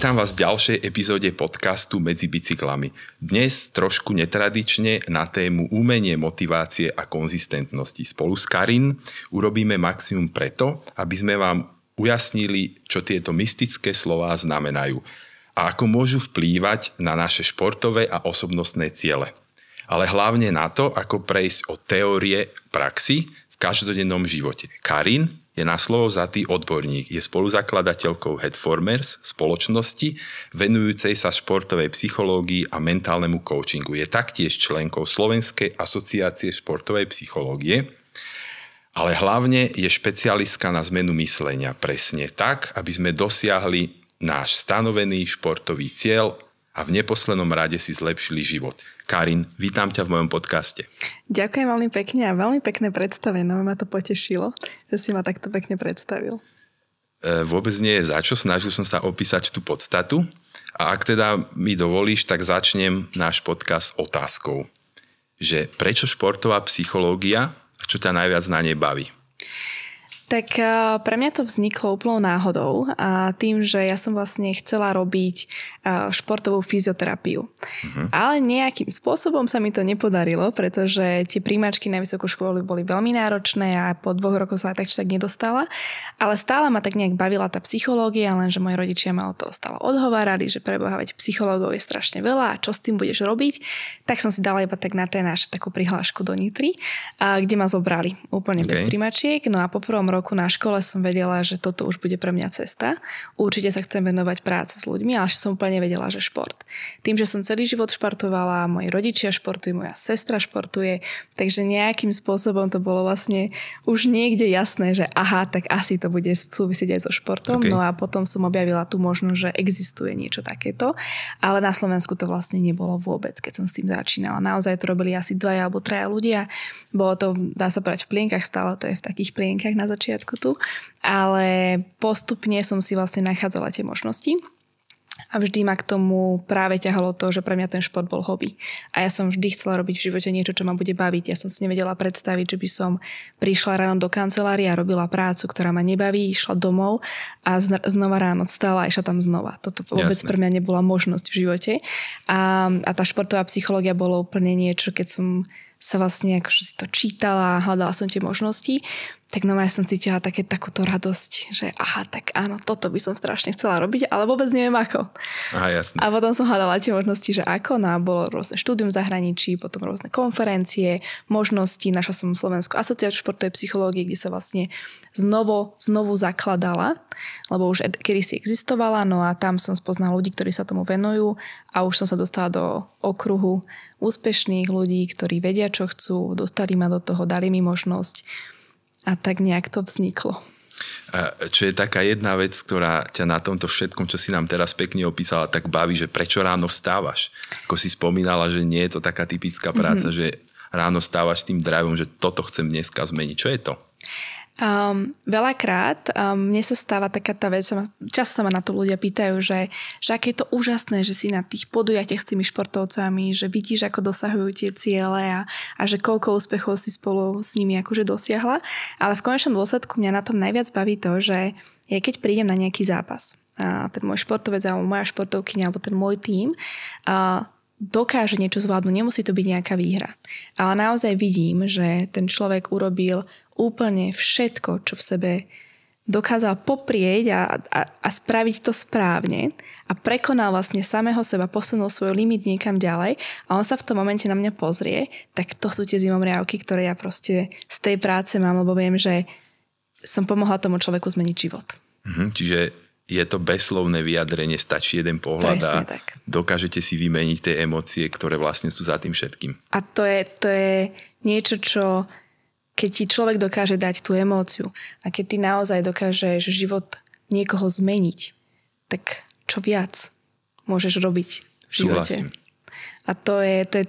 Vítam vás v ďalšej epizóde podcastu Medzi bicyklami. Dnes trošku netradične na tému umenie, motivácie a konzistentnosti. Spolu s Karin urobíme maximum preto, aby sme vám ujasnili, čo tieto mystické slová znamenajú a ako môžu vplývať na naše športové a osobnostné ciele. Ale hlavne na to, ako prejsť od teórie praxi v každodennom živote. Karin, je na slovo vzatý odborník, je spoluzakladateľkou Headformers, spoločnosti venujúcej sa športovej psychológii a mentálnemu coachingu. Je taktiež členkou Slovenskej asociácie športovej psychológie, ale hlavne je špecialistka na zmenu myslenia presne tak, aby sme dosiahli náš stanovený športový cieľ a v neposlednom rade si zlepšili život. Karin, vítam ťa v mojom podcaste. Ďakujem veľmi pekne a veľmi pekné predstavenie. No, ma to potešilo, že si ma takto pekne predstavil. E, vôbec nie je za čo, snažil som sa opísať tú podstatu a ak teda mi dovolíš, tak začnem náš podcast otázkou, že prečo športová psychológia a čo ťa najviac na nej baví? Tak e, pre mňa to vzniklo úplnou náhodou a tým, že ja som vlastne chcela robiť športovú fyzioterapiu. Mm-hmm. Ale nejakým spôsobom sa mi to nepodarilo, pretože tie príjmačky na vysokú školu boli veľmi náročné a po dvoch rokoch sa aj tak však nedostala. Ale stále ma tak nejak bavila tá psychológia, lenže moji rodičia ma o toho stále odhovárali, že prebohávať psychológov je strašne veľa a čo s tým budeš robiť. Tak som si dala iba tak na ten náš takú prihlášku do Nitry, kde ma zobrali úplne okay. bez príjmačiek. No a po prvom roku na škole som vedela, že toto už bude pre mňa cesta. Určite sa chcem venovať práce s ľuďmi, ale som úplne ale nevedela, že šport. Tým, že som celý život športovala, moji rodičia športujú, moja sestra športuje, takže nejakým spôsobom to bolo vlastne už niekde jasné, že aha, tak asi to bude súvisieť aj so športom. Okay. No a potom som objavila tú možnosť, že existuje niečo takéto, ale na Slovensku to vlastne nebolo vôbec, keď som s tým začínala. Naozaj to robili asi dvaja alebo traja ľudia. Bolo to, dá sa povedať, v plienkach, stále to je v takých plienkach na začiatku tu, ale postupne som si vlastne nachádzala tie možnosti. A vždy ma k tomu práve ťahalo to, že pre mňa ten šport bol hobby. A ja som vždy chcela robiť v živote niečo, čo ma bude baviť. Ja som si nevedela predstaviť, že by som prišla ráno do kancelárie a robila prácu, ktorá ma nebaví, išla domov a znova ráno vstala a išla tam znova. Toto vôbec Jasne. pre mňa nebola možnosť v živote. A, a tá športová psychológia bolo úplne niečo, keď som sa vlastne akože si to čítala, hľadala som tie možnosti tak no ja som cítila také, takúto radosť, že aha, tak áno, toto by som strašne chcela robiť, ale vôbec neviem ako. Aha, jasne. A potom som hľadala tie možnosti, že ako, no bolo rôzne štúdium v zahraničí, potom rôzne konferencie, možnosti, našla som Slovenskú asociáciu športovej psychológie, kde sa vlastne znovu, znovu zakladala, lebo už kedy si existovala, no a tam som spoznala ľudí, ktorí sa tomu venujú a už som sa dostala do okruhu úspešných ľudí, ktorí vedia, čo chcú, dostali ma do toho, dali mi možnosť a tak nejak to vzniklo. Čo je taká jedna vec, ktorá ťa na tomto všetkom, čo si nám teraz pekne opísala, tak baví, že prečo ráno vstávaš? Ako si spomínala, že nie je to taká typická práca, mm-hmm. že ráno stávaš tým drajvom, že toto chcem dneska zmeniť. Čo je to? Um, veľakrát um, mne sa stáva taká tá vec, ma, často sa ma na to ľudia pýtajú, že, že aké je to úžasné, že si na tých podujatiach s tými športovcami, že vidíš, ako dosahujú tie ciele a, a že koľko úspechov si spolu s nimi akože dosiahla. Ale v konečnom dôsledku mňa na tom najviac baví to, že ja keď prídem na nejaký zápas, a ten môj športovec alebo moja športovkyňa alebo ten môj tím, a dokáže niečo zvládnuť, nemusí to byť nejaká výhra. Ale naozaj vidím, že ten človek urobil úplne všetko, čo v sebe dokázal poprieť a, a, a spraviť to správne a prekonal vlastne samého seba, posunul svoj limit niekam ďalej a on sa v tom momente na mňa pozrie, tak to sú tie zimomriavky, ktoré ja proste z tej práce mám, lebo viem, že som pomohla tomu človeku zmeniť život. Mhm, čiže je to bezslovné vyjadrenie, stačí jeden pohľad a dokážete si vymeniť tie emócie, ktoré vlastne sú za tým všetkým. A to je, to je niečo, čo keď ti človek dokáže dať tú emóciu a keď ty naozaj dokážeš život niekoho zmeniť, tak čo viac môžeš robiť v živote. Súhlasím. A to je, to je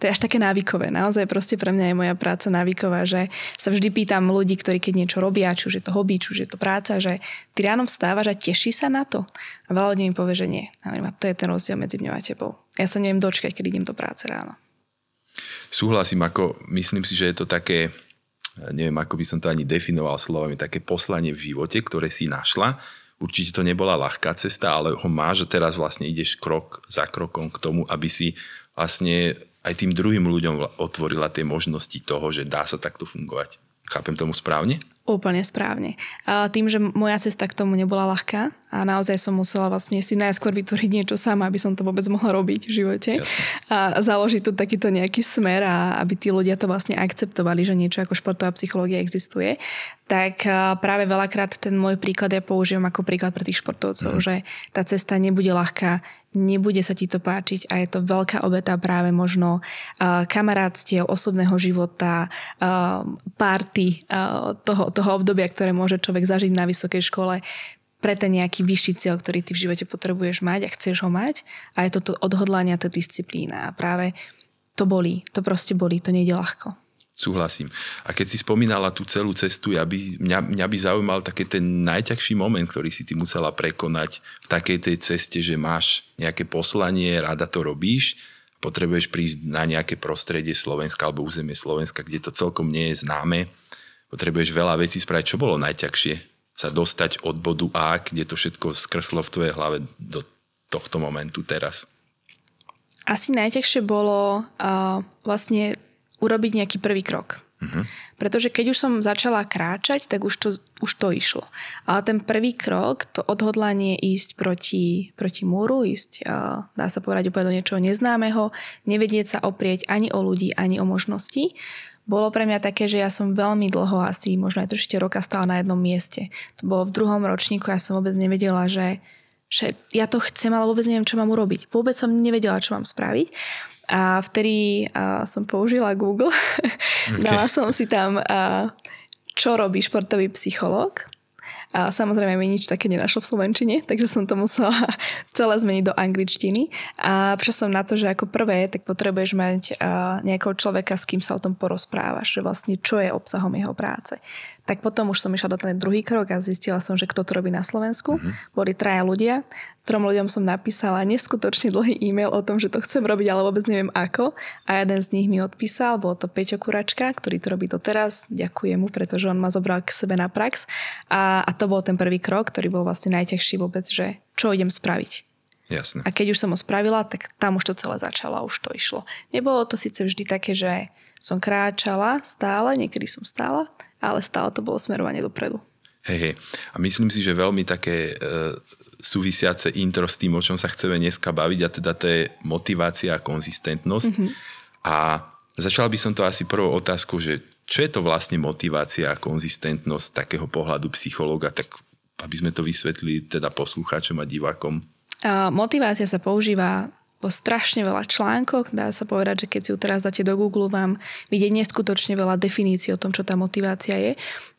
to je až také návykové. Naozaj proste pre mňa je moja práca návyková, že sa vždy pýtam ľudí, ktorí keď niečo robia, či už je to hobby, či už je to práca, že ty ráno vstávaš a teší sa na to. A veľa ľudí mi povie, že nie. A to je ten rozdiel medzi mňou a tebou. Ja sa neviem dočkať, keď idem do práce ráno. Súhlasím, ako myslím si, že je to také neviem, ako by som to ani definoval slovami, také poslanie v živote, ktoré si našla. Určite to nebola ľahká cesta, ale ho máš a teraz vlastne ideš krok za krokom k tomu, aby si vlastne aj tým druhým ľuďom otvorila tie možnosti toho, že dá sa takto fungovať. Chápem tomu správne? Úplne správne. A tým, že moja cesta k tomu nebola ľahká, a naozaj som musela vlastne si najskôr vytvoriť niečo sama, aby som to vôbec mohla robiť v živote Jasne. a založiť tu takýto nejaký smer a aby tí ľudia to vlastne akceptovali, že niečo ako športová psychológia existuje, tak práve veľakrát ten môj príklad ja používam ako príklad pre tých športovcov, mm. že tá cesta nebude ľahká, nebude sa ti to páčiť a je to veľká obeta práve možno uh, kamarátstiev, osobného života, párty party toho, toho obdobia, ktoré môže človek zažiť na vysokej škole pre ten nejaký vyšší cieľ, ktorý ty v živote potrebuješ mať a chceš ho mať. A je to, to odhodlanie a tá disciplína. A práve to bolí, to proste bolí, to nejde ľahko. Súhlasím. A keď si spomínala tú celú cestu, ja by, mňa, mňa by zaujímal taký ten najťažší moment, ktorý si ty musela prekonať v takej tej ceste, že máš nejaké poslanie, rada to robíš, potrebuješ prísť na nejaké prostredie Slovenska alebo územie Slovenska, kde to celkom nie je známe, potrebuješ veľa vecí spraviť. Čo bolo najťažšie? sa dostať od bodu A, kde to všetko skrslo v tvojej hlave do tohto momentu teraz? Asi najťažšie bolo uh, vlastne urobiť nejaký prvý krok. Uh-huh. Pretože keď už som začala kráčať, tak už to, už to išlo. Ale ten prvý krok, to odhodlanie ísť proti, proti múru, ísť, uh, dá sa povedať, úplne do niečoho neznámeho, nevedieť sa oprieť ani o ľudí, ani o možnosti, uh, bolo pre mňa také, že ja som veľmi dlho, asi možno aj trošite roka stála na jednom mieste. To bolo v druhom ročníku, ja som vôbec nevedela, že, že ja to chcem, ale vôbec neviem, čo mám urobiť. Vôbec som nevedela, čo mám spraviť. A vtedy a, som použila Google. Okay. Dala som si tam, a, čo robí športový psychológ. A samozrejme mi nič také nenašlo v Slovenčine, takže som to musela celé zmeniť do angličtiny. A prišla som na to, že ako prvé, tak potrebuješ mať nejakého človeka, s kým sa o tom porozprávaš, že vlastne čo je obsahom jeho práce. Tak potom už som išla do ten druhý krok a zistila som, že kto to robí na Slovensku. Mm-hmm. Boli traja ľudia. Trom ľuďom som napísala neskutočne dlhý e-mail o tom, že to chcem robiť, ale vôbec neviem ako. A jeden z nich mi odpísal, bol to Peťo Kuračka, ktorý to robí doteraz. Ďakujem mu, pretože on ma zobral k sebe na prax. A, a to bol ten prvý krok, ktorý bol vlastne najťažší vôbec, že čo idem spraviť. Jasne. A keď už som ho spravila, tak tam už to celé začalo a už to išlo. Nebolo to síce vždy také, že som kráčala stále, niekedy som stála, ale stále to bolo smerovanie dopredu. Hej, hej. A myslím si, že veľmi také e, súvisiace intro s tým, o čom sa chceme dneska baviť, a teda to je motivácia a konzistentnosť. Mm-hmm. A začal by som to asi prvou otázkou, že čo je to vlastne motivácia a konzistentnosť takého pohľadu psychológa, tak aby sme to vysvetlili teda poslucháčom a divákom. Motivácia sa používa po strašne veľa článkoch. Dá sa povedať, že keď si ju teraz dáte do Google, vám vidie neskutočne veľa definícií o tom, čo tá motivácia je.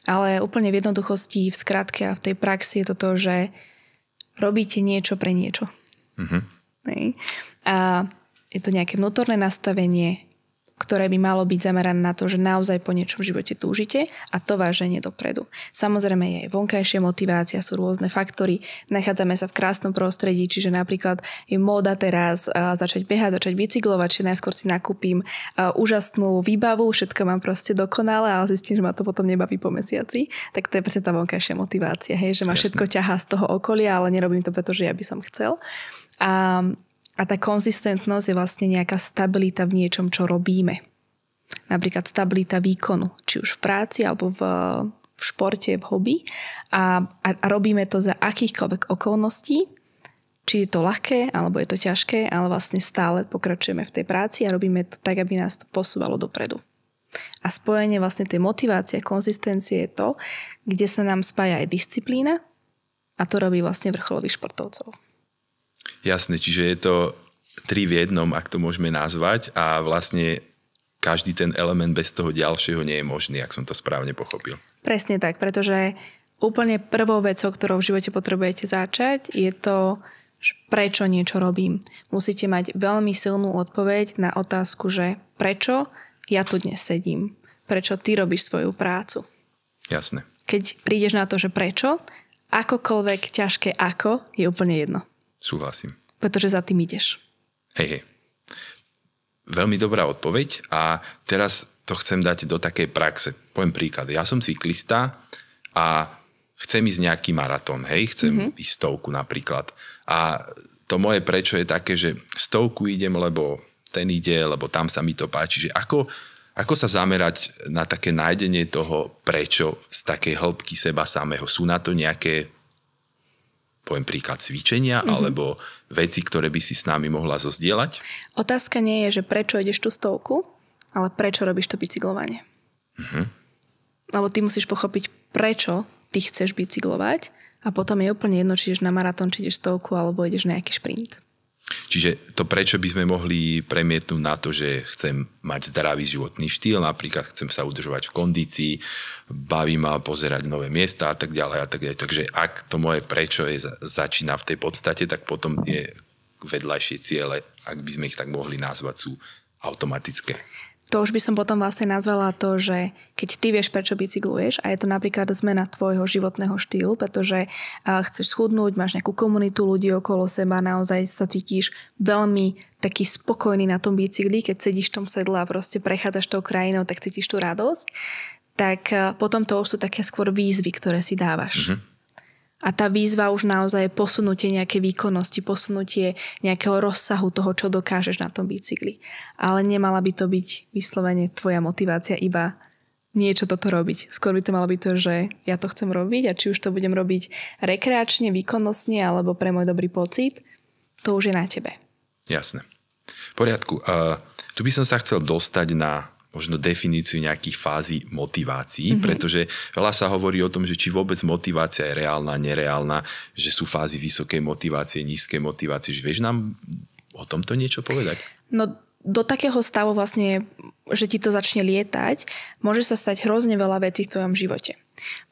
Ale úplne v jednoduchosti, v skratke a v tej praxi je to to, že robíte niečo pre niečo. Mm-hmm. A je to nejaké vnútorné nastavenie, ktoré by malo byť zamerané na to, že naozaj po niečom v živote túžite a to váženie dopredu. Samozrejme je aj vonkajšia motivácia, sú rôzne faktory, nachádzame sa v krásnom prostredí, čiže napríklad je móda teraz začať behať, začať bicyklovať, či najskôr si nakúpim úžasnú výbavu, všetko mám proste dokonale, ale zistím, že ma to potom nebaví po mesiaci, tak to je presne tá vonkajšia motivácia, hej, že ma Jasne. všetko ťahá z toho okolia, ale nerobím to, pretože ja by som chcel. A a tá konzistentnosť je vlastne nejaká stabilita v niečom, čo robíme. Napríklad stabilita výkonu, či už v práci alebo v, v športe, v hobby. A, a, a robíme to za akýchkoľvek okolností, či je to ľahké alebo je to ťažké, ale vlastne stále pokračujeme v tej práci a robíme to tak, aby nás to posúvalo dopredu. A spojenie vlastne tej motivácie a konzistencie je to, kde sa nám spája aj disciplína a to robí vlastne vrcholových športovcov. Jasne, čiže je to tri v jednom, ak to môžeme nazvať a vlastne každý ten element bez toho ďalšieho nie je možný, ak som to správne pochopil. Presne tak, pretože úplne prvou vecou, ktorou v živote potrebujete začať, je to, prečo niečo robím. Musíte mať veľmi silnú odpoveď na otázku, že prečo ja tu dnes sedím, prečo ty robíš svoju prácu. Jasne. Keď prídeš na to, že prečo, akokoľvek ťažké ako, je úplne jedno. Súhlasím. Pretože za tým ideš. Hej, hej. Veľmi dobrá odpoveď a teraz to chcem dať do takej praxe. Poviem príklad. Ja som cyklista a chcem ísť nejaký maratón, hej, chcem mm-hmm. ísť stovku napríklad. A to moje prečo je také, že stovku idem, lebo ten ide, lebo tam sa mi to páči. Že ako, ako sa zamerať na také nájdenie toho prečo z takej hĺbky seba samého? Sú na to nejaké poviem príklad cvičenia mm-hmm. alebo veci, ktoré by si s nami mohla zozdieľať? Otázka nie je, že prečo ideš tú stovku, ale prečo robíš to bicyklovanie. Mm-hmm. Lebo ty musíš pochopiť, prečo ty chceš bicyklovať a potom je úplne jedno, či ideš na maratón, či ideš stovku alebo ideš na nejaký šprint. Čiže to prečo by sme mohli premietnúť na to, že chcem mať zdravý životný štýl, napríklad chcem sa udržovať v kondícii, baví ma pozerať nové miesta a tak ďalej a tak ďalej. Takže ak to moje prečo je, začína v tej podstate, tak potom tie vedľajšie ciele, ak by sme ich tak mohli nazvať, sú automatické to už by som potom vlastne nazvala to, že keď ty vieš, prečo bicykluješ a je to napríklad zmena tvojho životného štýlu, pretože chceš schudnúť, máš nejakú komunitu ľudí okolo seba, naozaj sa cítiš veľmi taký spokojný na tom bicykli, keď sedíš v tom sedle a proste prechádzaš tou krajinou, tak cítiš tú radosť, tak potom to už sú také skôr výzvy, ktoré si dávaš. Mm-hmm. A tá výzva už naozaj je posunutie nejaké výkonnosti, posunutie nejakého rozsahu toho, čo dokážeš na tom bicykli. Ale nemala by to byť vyslovene tvoja motivácia iba niečo toto robiť. Skôr by to malo byť to, že ja to chcem robiť a či už to budem robiť rekreačne, výkonnostne alebo pre môj dobrý pocit, to už je na tebe. Jasné. V poriadku. Uh, tu by som sa chcel dostať na možno definíciu nejakých fází motivácií, mm-hmm. pretože veľa sa hovorí o tom, že či vôbec motivácia je reálna, nereálna, že sú fázy vysokej motivácie, nízkej motivácie. Že vieš nám o tomto niečo povedať? No do takého stavu vlastne, že ti to začne lietať, môže sa stať hrozne veľa vecí v tvojom živote.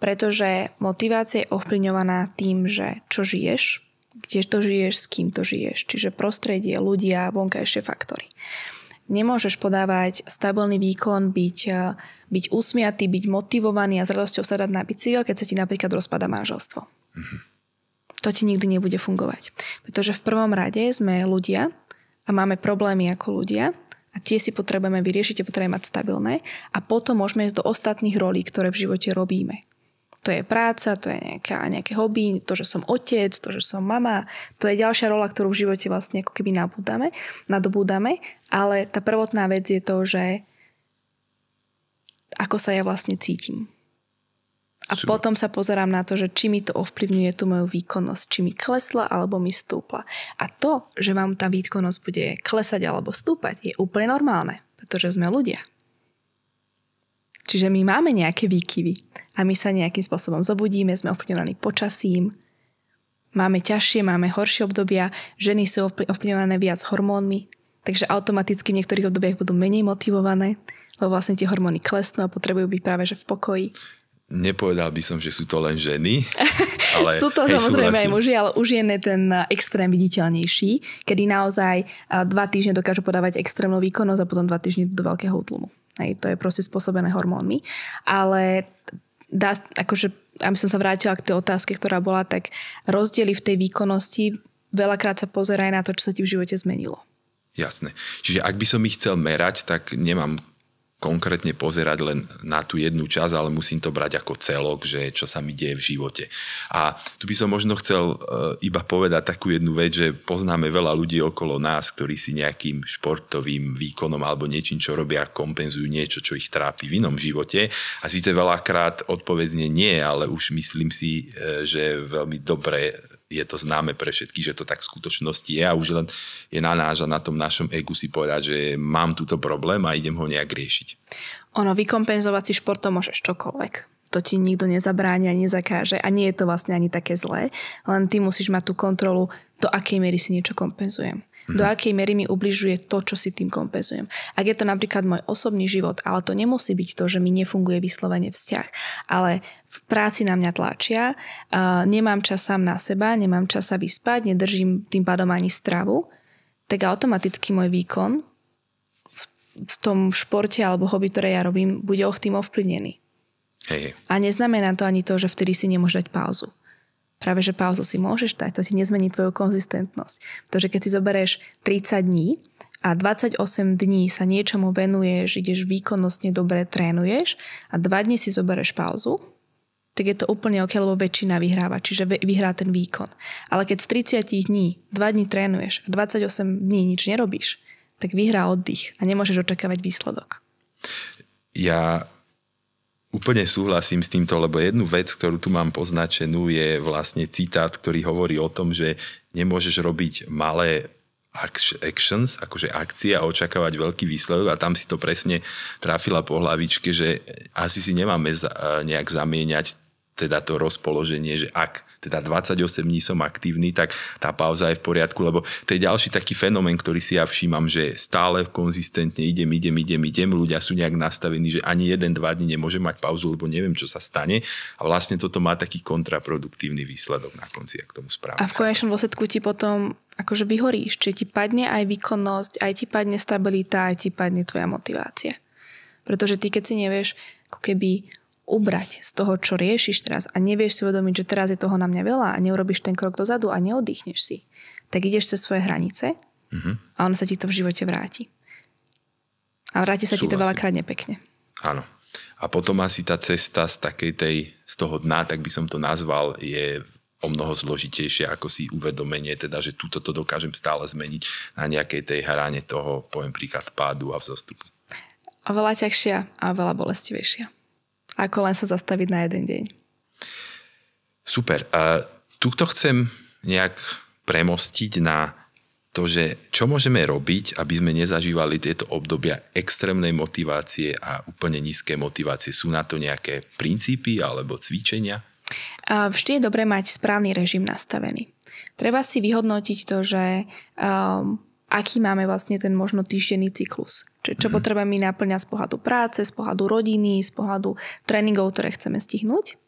Pretože motivácia je ovplyvňovaná tým, že čo žiješ, kde to žiješ, s kým to žiješ. Čiže prostredie, ľudia, vonkajšie faktory. Nemôžeš podávať stabilný výkon, byť, eh, byť usmiatý, byť motivovaný a s radosťou sadať na bicykel, keď sa ti napríklad rozpada manželstvo. Mm-hmm. To ti nikdy nebude fungovať. Pretože v prvom rade sme ľudia a máme problémy ako ľudia a tie si potrebujeme vyriešiť, a potrebujeme mať stabilné a potom môžeme ísť do ostatných rolí, ktoré v živote robíme to je práca, to je nejaká, nejaké hobby, to, že som otec, to, že som mama, to je ďalšia rola, ktorú v živote vlastne ako keby nabúdame, nadobúdame, ale tá prvotná vec je to, že ako sa ja vlastne cítim. A Super. potom sa pozerám na to, že či mi to ovplyvňuje tú moju výkonnosť, či mi klesla alebo mi stúpla. A to, že vám tá výkonnosť bude klesať alebo stúpať, je úplne normálne, pretože sme ľudia. Čiže my máme nejaké výkyvy a my sa nejakým spôsobom zobudíme, sme ovplyvňovaní počasím, máme ťažšie, máme horšie obdobia, ženy sú ovplyvňované viac hormónmi, takže automaticky v niektorých obdobiach budú menej motivované, lebo vlastne tie hormóny klesnú a potrebujú byť práve že v pokoji. Nepovedal by som, že sú to len ženy. Ale sú to hej, samozrejme aj muži, ale už je ten eh, extrém viditeľnejší, kedy naozaj eh, dva týždne dokážu podávať extrémnu výkonnosť a potom dva týždne do veľkého útlumu. Hej, to je proste spôsobené hormónmi. Ale dá, akože, aby som sa vrátila k tej otázke, ktorá bola, tak rozdiely v tej výkonnosti veľakrát sa pozeraj na to, čo sa ti v živote zmenilo. Jasné. Čiže ak by som ich chcel merať, tak nemám konkrétne pozerať len na tú jednu časť, ale musím to brať ako celok, že čo sa mi deje v živote. A tu by som možno chcel e, iba povedať takú jednu vec, že poznáme veľa ľudí okolo nás, ktorí si nejakým športovým výkonom alebo niečím, čo robia, kompenzujú niečo, čo ich trápi v inom živote. A síce veľakrát odpovedne nie, ale už myslím si, e, že veľmi dobre je to známe pre všetky, že to tak v skutočnosti je a už len je na náš a na tom našom egu si povedať, že mám túto problém a idem ho nejak riešiť. Ono, vykompenzovať si športom môžeš čokoľvek to ti nikto nezabráni a nezakáže a nie je to vlastne ani také zlé, len ty musíš mať tú kontrolu, do akej miery si niečo kompenzujem do mhm. akej miery mi ubližuje to, čo si tým kompenzujem. Ak je to napríklad môj osobný život, ale to nemusí byť to, že mi nefunguje vyslovene vzťah, ale v práci na mňa tlačia, nemám čas sám na seba, nemám čas sa vyspať, nedržím tým pádom ani stravu, tak automaticky môj výkon v, v tom športe alebo hobby, ktoré ja robím, bude tým ovplyvnený. Hej. A neznamená to ani to, že vtedy si nemôžeš dať pauzu. Práve, že pauzu si môžeš dať, to ti nezmení tvoju konzistentnosť. Pretože keď si zoberieš 30 dní a 28 dní sa niečomu venuješ, ideš výkonnostne dobre, trénuješ a 2 dní si zoberieš pauzu, tak je to úplne ok, lebo väčšina vyhráva, čiže vyhrá ten výkon. Ale keď z 30 dní 2 dní trénuješ a 28 dní nič nerobíš, tak vyhrá oddych a nemôžeš očakávať výsledok. Ja úplne súhlasím s týmto, lebo jednu vec, ktorú tu mám poznačenú, je vlastne citát, ktorý hovorí o tom, že nemôžeš robiť malé actions, akože akcie a očakávať veľký výsledok a tam si to presne trafila po hlavičke, že asi si nemáme nejak zamieňať teda to rozpoloženie, že ak teda 28 dní som aktívny, tak tá pauza je v poriadku, lebo to je ďalší taký fenomén, ktorý si ja všímam, že stále konzistentne idem, idem, idem, idem, ľudia sú nejak nastavení, že ani jeden, dva dní nemôžem mať pauzu, lebo neviem, čo sa stane a vlastne toto má taký kontraproduktívny výsledok na konci, ak tomu správam. A v konečnom dôsledku ti potom akože vyhoríš, či ti padne aj výkonnosť, aj ti padne stabilita, aj ti padne tvoja motivácia. Pretože ty, keď si nevieš ako keby ubrať z toho, čo riešiš teraz a nevieš si uvedomiť, že teraz je toho na mňa veľa a neurobiš ten krok dozadu a neoddychneš si, tak ideš cez svoje hranice mm-hmm. a ono sa ti to v živote vráti. A vráti sa Súhlasím. ti to veľakrát nepekne. Áno. A potom asi tá cesta z takej tej, z toho dna, tak by som to nazval, je o mnoho zložitejšie ako si uvedomenie, teda, že túto to dokážem stále zmeniť na nejakej tej hrane toho, poviem príklad, pádu a vzostupu. Oveľa ťažšia a veľa bolestivejšia ako len sa zastaviť na jeden deň. Super. A tuto chcem nejak premostiť na to, že čo môžeme robiť, aby sme nezažívali tieto obdobia extrémnej motivácie a úplne nízke motivácie. Sú na to nejaké princípy alebo cvičenia? Vždy je dobré mať správny režim nastavený. Treba si vyhodnotiť to, že um, aký máme vlastne ten možno týždenný cyklus. Čiže čo mm-hmm. potrebujeme mi naplňať z pohľadu práce, z pohľadu rodiny, z pohľadu tréningov, ktoré chceme stihnúť.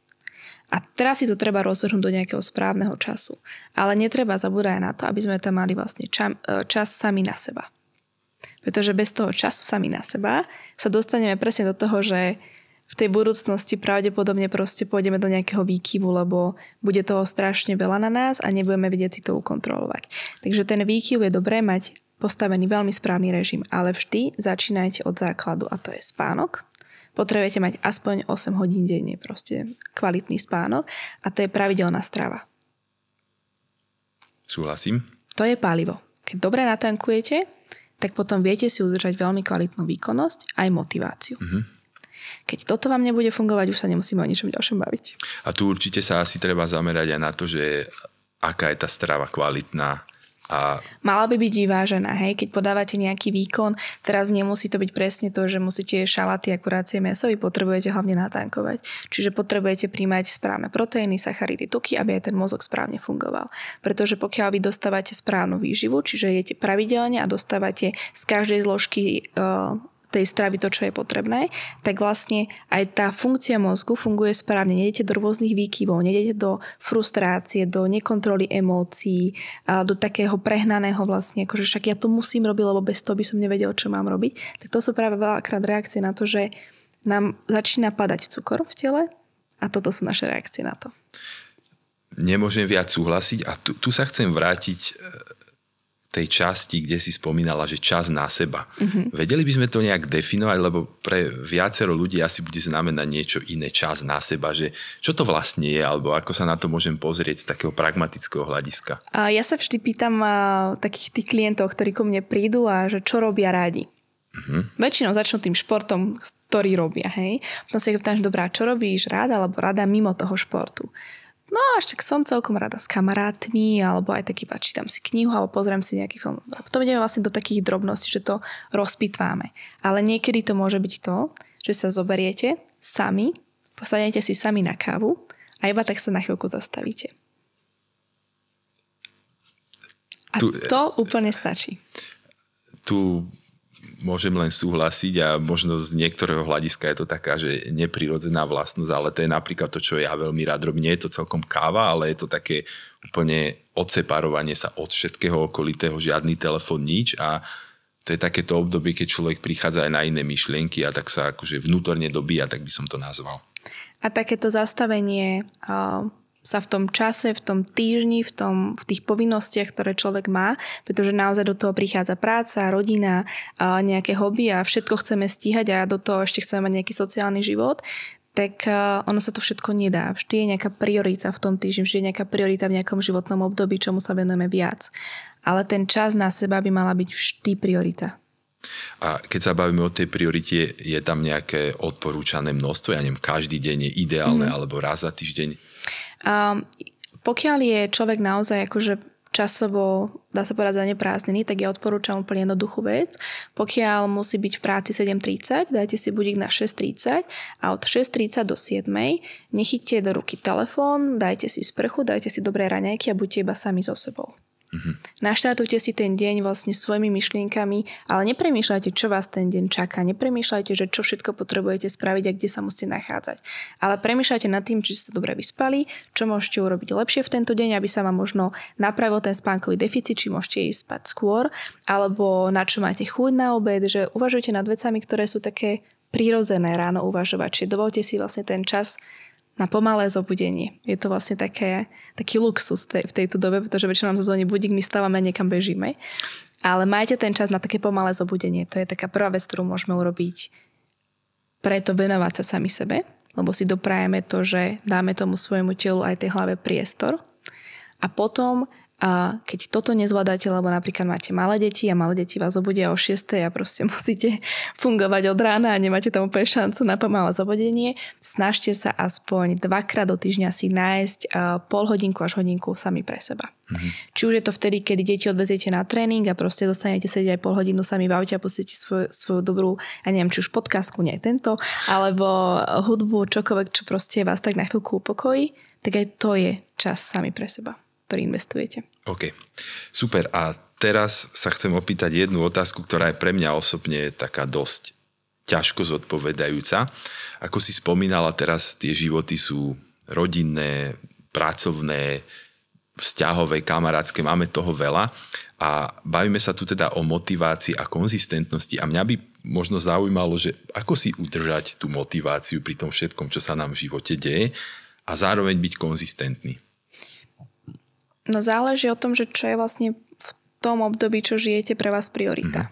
A teraz si to treba rozvrhnúť do nejakého správneho času. Ale netreba zabúdať aj na to, aby sme tam mali vlastne čam, e, čas sami na seba. Pretože bez toho času sami na seba sa dostaneme presne do toho, že v tej budúcnosti pravdepodobne proste pôjdeme do nejakého výkyvu, lebo bude toho strašne veľa na nás a nebudeme vedieť si to ukontrolovať. Takže ten výkyv je dobré mať postavený veľmi správny režim, ale vždy začínajte od základu a to je spánok. Potrebujete mať aspoň 8 hodín denne proste kvalitný spánok a to je pravidelná strava. Súhlasím. To je palivo. Keď dobre natankujete, tak potom viete si udržať veľmi kvalitnú výkonnosť aj motiváciu. Mm-hmm keď toto vám nebude fungovať, už sa nemusíme o ničom ďalšom baviť. A tu určite sa asi treba zamerať aj na to, že aká je tá strava kvalitná, a... Mala by byť vyvážená, hej, keď podávate nejaký výkon, teraz nemusí to byť presne to, že musíte šalaty a kurácie meso, vy potrebujete hlavne natankovať. Čiže potrebujete príjmať správne proteíny, sacharidy, tuky, aby aj ten mozog správne fungoval. Pretože pokiaľ vy dostávate správnu výživu, čiže jete pravidelne a dostávate z každej zložky eh, tej stravy to, čo je potrebné, tak vlastne aj tá funkcia mozgu funguje správne. Nedete do rôznych výkyvov, nedete do frustrácie, do nekontroly emócií, do takého prehnaného vlastne, akože však ja to musím robiť, lebo bez toho by som nevedel, čo mám robiť. Tak to sú práve veľakrát reakcie na to, že nám začína padať cukor v tele a toto sú naše reakcie na to. Nemôžem viac súhlasiť a tu, tu sa chcem vrátiť e, tej časti, kde si spomínala, že čas na seba. Mm-hmm. Vedeli by sme to nejak definovať, lebo pre viacero ľudí asi bude znamenať niečo iné čas na seba, že čo to vlastne je, alebo ako sa na to môžem pozrieť z takého pragmatického hľadiska. A ja sa vždy pýtam a, takých tých klientov, ktorí ku mne prídu a že čo robia rádi. Mm-hmm. Väčšinou začnú tým športom, ktorý robia, hej. Potom si ich pýtam, že dobrá, čo robíš rada, alebo rada mimo toho športu. No a ešte som celkom rada s kamarátmi, alebo aj taký iba tam si knihu, alebo pozriem si nejaký film. A potom ideme vlastne do takých drobností, že to rozpitváme. Ale niekedy to môže byť to, že sa zoberiete sami, posadnete si sami na kávu a iba tak sa na chvíľku zastavíte. A tu, to úplne stačí. Tu môžem len súhlasiť a možno z niektorého hľadiska je to taká, že neprirodzená vlastnosť, ale to je napríklad to, čo ja veľmi rád robím. Nie je to celkom káva, ale je to také úplne odseparovanie sa od všetkého okolitého, žiadny telefon, nič a to je takéto obdobie, keď človek prichádza aj na iné myšlienky a tak sa akože vnútorne dobíja, tak by som to nazval. A takéto zastavenie sa v tom čase, v tom týždni, v, tom, v tých povinnostiach, ktoré človek má, pretože naozaj do toho prichádza práca, rodina, nejaké hobby a všetko chceme stíhať a do toho ešte chceme mať nejaký sociálny život, tak ono sa to všetko nedá. Vždy je nejaká priorita v tom týždni, vždy je nejaká priorita v nejakom životnom období, čomu sa venujeme viac. Ale ten čas na seba by mala byť vždy priorita. A keď sa bavíme o tej priorite, je tam nejaké odporúčané množstvo? Ja neviem, každý deň je ideálne mm. alebo raz za týždeň? Um, pokiaľ je človek naozaj akože časovo, dá sa povedať, zaneprázdnený, tak ja odporúčam úplne jednoduchú vec. Pokiaľ musí byť v práci 7.30, dajte si budík na 6.30 a od 6.30 do 7.00 nechyťte do ruky telefón, dajte si sprchu, dajte si dobré raňajky a buďte iba sami so sebou. Mm-hmm. Naštartujte si ten deň vlastne svojimi myšlienkami, ale nepremýšľajte, čo vás ten deň čaká. Nepremýšľajte, že čo všetko potrebujete spraviť a kde sa musíte nachádzať. Ale premýšľajte nad tým, či ste dobre vyspali, čo môžete urobiť lepšie v tento deň, aby sa vám možno napravil ten spánkový deficit, či môžete ísť spať skôr, alebo na čo máte chuť na obed, že uvažujte nad vecami, ktoré sú také prírodzené ráno uvažovať. či dovolte si vlastne ten čas na pomalé zobudenie. Je to vlastne také, taký luxus tej, v tejto dobe, pretože väčšinou nám zazvoní budík, my stávame a niekam bežíme. Ale majte ten čas na také pomalé zobudenie. To je taká prvá vec, ktorú môžeme urobiť. Preto venovať sa sami sebe, lebo si doprajeme to, že dáme tomu svojemu telu aj tej hlave priestor. A potom a keď toto nezvládate, lebo napríklad máte malé deti a malé deti vás obudia o 6 a proste musíte fungovať od rána a nemáte tam úplne šancu na pomalé zobudenie, snažte sa aspoň dvakrát do týždňa si nájsť pol hodinku až hodinku sami pre seba. Mhm. Či už je to vtedy, kedy deti odveziete na tréning a proste dostanete sedieť aj pol hodinu sami v aute a pustíte svoju, svoju dobrú, ja neviem, či už podcastku, nie tento, alebo hudbu, čokoľvek, čo proste vás tak na chvíľku upokojí, tak aj to je čas sami pre seba ktorý investujete. OK, super. A teraz sa chcem opýtať jednu otázku, ktorá je pre mňa osobne taká dosť ťažko zodpovedajúca. Ako si spomínala, teraz tie životy sú rodinné, pracovné, vzťahové, kamarátske, máme toho veľa a bavíme sa tu teda o motivácii a konzistentnosti a mňa by možno zaujímalo, že ako si udržať tú motiváciu pri tom všetkom, čo sa nám v živote deje a zároveň byť konzistentný. No záleží o tom, že čo je vlastne v tom období, čo žijete pre vás priorita. Mm.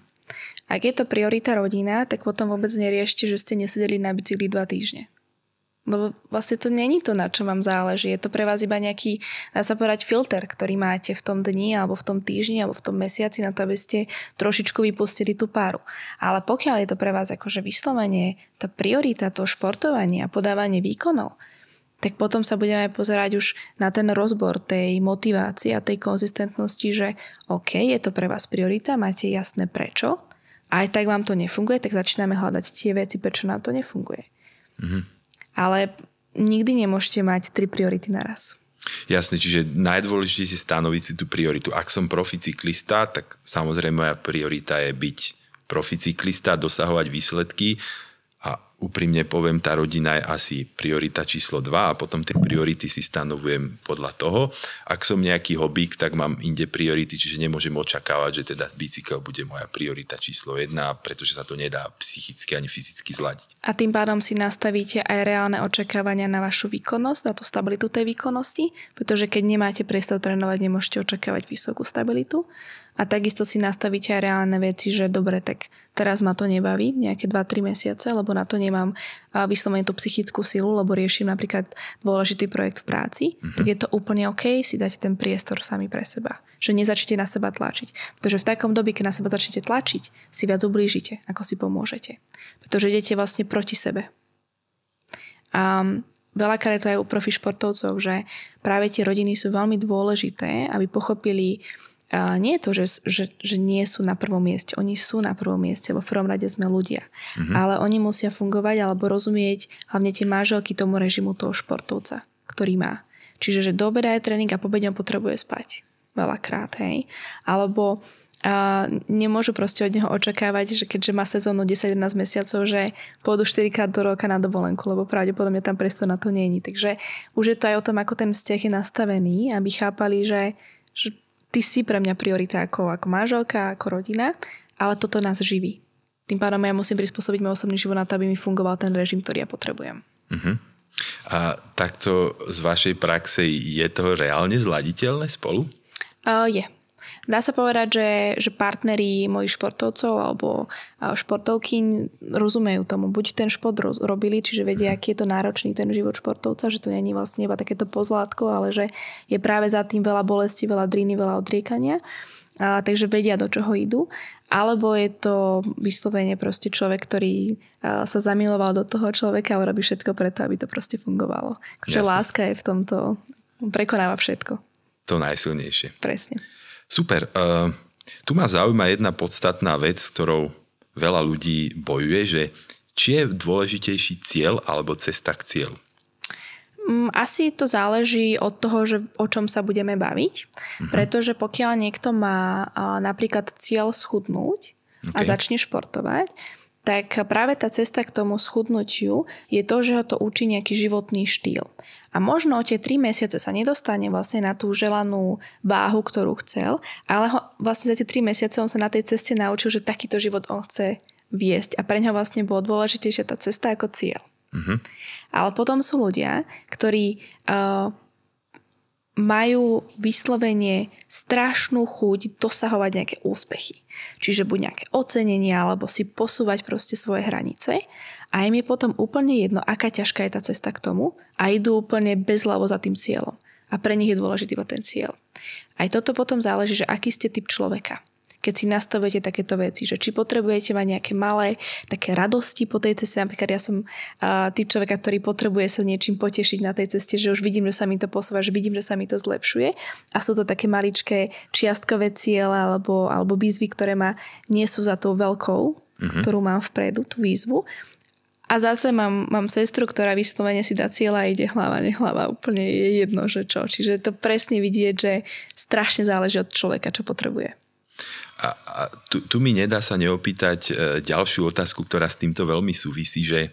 Ak je to priorita rodina, tak potom vôbec neriešte, že ste nesedeli na bicykli dva týždne. Lebo vlastne to není to, na čo vám záleží. Je to pre vás iba nejaký, dá sa povedať, filter, ktorý máte v tom dni, alebo v tom týždni, alebo v tom mesiaci na to, aby ste trošičku vypustili tú páru. Ale pokiaľ je to pre vás akože vyslovanie, tá priorita toho športovania a podávanie výkonov, tak potom sa budeme pozerať už na ten rozbor tej motivácie a tej konzistentnosti, že OK, je to pre vás priorita, máte jasné prečo, aj tak vám to nefunguje, tak začíname hľadať tie veci, prečo nám to nefunguje. Mm-hmm. Ale nikdy nemôžete mať tri priority naraz. Jasne, čiže najdôležitejšie stanoviť si tú prioritu. Ak som proficyklista, tak samozrejme moja priorita je byť proficyklista, dosahovať výsledky úprimne poviem, tá rodina je asi priorita číslo 2 a potom tie priority si stanovujem podľa toho. Ak som nejaký hobík, tak mám inde priority, čiže nemôžem očakávať, že teda bicykel bude moja priorita číslo 1, pretože sa to nedá psychicky ani fyzicky zladiť. A tým pádom si nastavíte aj reálne očakávania na vašu výkonnosť, na tú stabilitu tej výkonnosti, pretože keď nemáte priestor trénovať, nemôžete očakávať vysokú stabilitu. A takisto si nastavíte aj reálne veci, že dobre, tak teraz ma to nebaví nejaké 2-3 mesiace, lebo na to nemám vyslovene tú psychickú silu, lebo riešim napríklad dôležitý projekt v práci, mm-hmm. tak je to úplne OK si dať ten priestor sami pre seba. Že nezačnete na seba tlačiť. Pretože v takom dobi, keď na seba začnete tlačiť, si viac ublížite, ako si pomôžete. Pretože idete vlastne proti sebe. A veľakrát je to aj u profi športovcov, že práve tie rodiny sú veľmi dôležité, aby pochopili nie je to, že, že, že nie sú na prvom mieste. Oni sú na prvom mieste, vo prvom rade sme ľudia. Mm-hmm. Ale oni musia fungovať alebo rozumieť hlavne tie máželky tomu režimu toho športovca, ktorý má. Čiže, že do obeda je tréning a po potrebuje spať. Veľakrát, hej. Alebo a nemôžu proste od neho očakávať, že keďže má sezónu 10-11 mesiacov, že pôjdu 4 krát do roka na dovolenku, lebo pravdepodobne tam priestor na to není. Takže už je to aj o tom, ako ten vzťah je nastavený, aby chápali, že, že ty si pre mňa priorita ako, ako manželka, ako rodina, ale toto nás živí. Tým pádom ja musím prispôsobiť môj osobný život na to, aby mi fungoval ten režim, ktorý ja potrebujem. Uh-huh. A takto z vašej praxe je to reálne zladiteľné spolu? Uh, je. Dá sa povedať, že, že partneri mojich športovcov alebo športovky rozumejú tomu. Buď ten šport robili, čiže vedia, mhm. aký je to náročný ten život športovca, že to není vlastne iba takéto pozlátko, ale že je práve za tým veľa bolesti, veľa driny, veľa odriekania. A, takže vedia, do čoho idú. Alebo je to vyslovene proste človek, ktorý sa zamiloval do toho človeka a robí všetko preto, aby to proste fungovalo. Takže láska je v tomto, prekonáva všetko. To najsilnejšie. Presne. Super. Uh, tu ma zaujíma jedna podstatná vec, s ktorou veľa ľudí bojuje, že či je dôležitejší cieľ alebo cesta k cieľu? Mm, asi to záleží od toho, že o čom sa budeme baviť, uh-huh. pretože pokiaľ niekto má napríklad cieľ schudnúť okay. a začne športovať, tak práve tá cesta k tomu schudnutiu je to, že ho to učí nejaký životný štýl a možno tie 3 mesiace sa nedostane vlastne na tú želanú váhu, ktorú chcel, ale ho, vlastne za tie 3 mesiace on sa na tej ceste naučil, že takýto život on chce viesť a pre ňa vlastne bolo dôležitejšia tá cesta ako cieľ. Mm-hmm. Ale potom sú ľudia, ktorí uh, majú vyslovene strašnú chuť dosahovať nejaké úspechy. Čiže buď nejaké ocenenia, alebo si posúvať proste svoje hranice. A im je potom úplne jedno, aká ťažká je tá cesta k tomu a idú úplne bezľavo za tým cieľom. A pre nich je dôležitý iba ten cieľ. Aj toto potom záleží, že aký ste typ človeka keď si nastavujete takéto veci, že či potrebujete mať nejaké malé také radosti po tej ceste. Napríklad ja som uh, typ človeka, ktorý potrebuje sa niečím potešiť na tej ceste, že už vidím, že sa mi to posúva, že vidím, že sa mi to zlepšuje a sú to také maličké čiastkové ciele alebo, alebo výzvy, ktoré ma nie sú za tou veľkou, mm-hmm. ktorú mám vpredu, tú výzvu a zase mám, mám sestru, ktorá vyslovene si dá cieľa a ide hlava, nehlava. Úplne je jedno, že čo. Čiže to presne vidieť, že strašne záleží od človeka, čo potrebuje. A, a tu, tu mi nedá sa neopýtať e, ďalšiu otázku, ktorá s týmto veľmi súvisí, že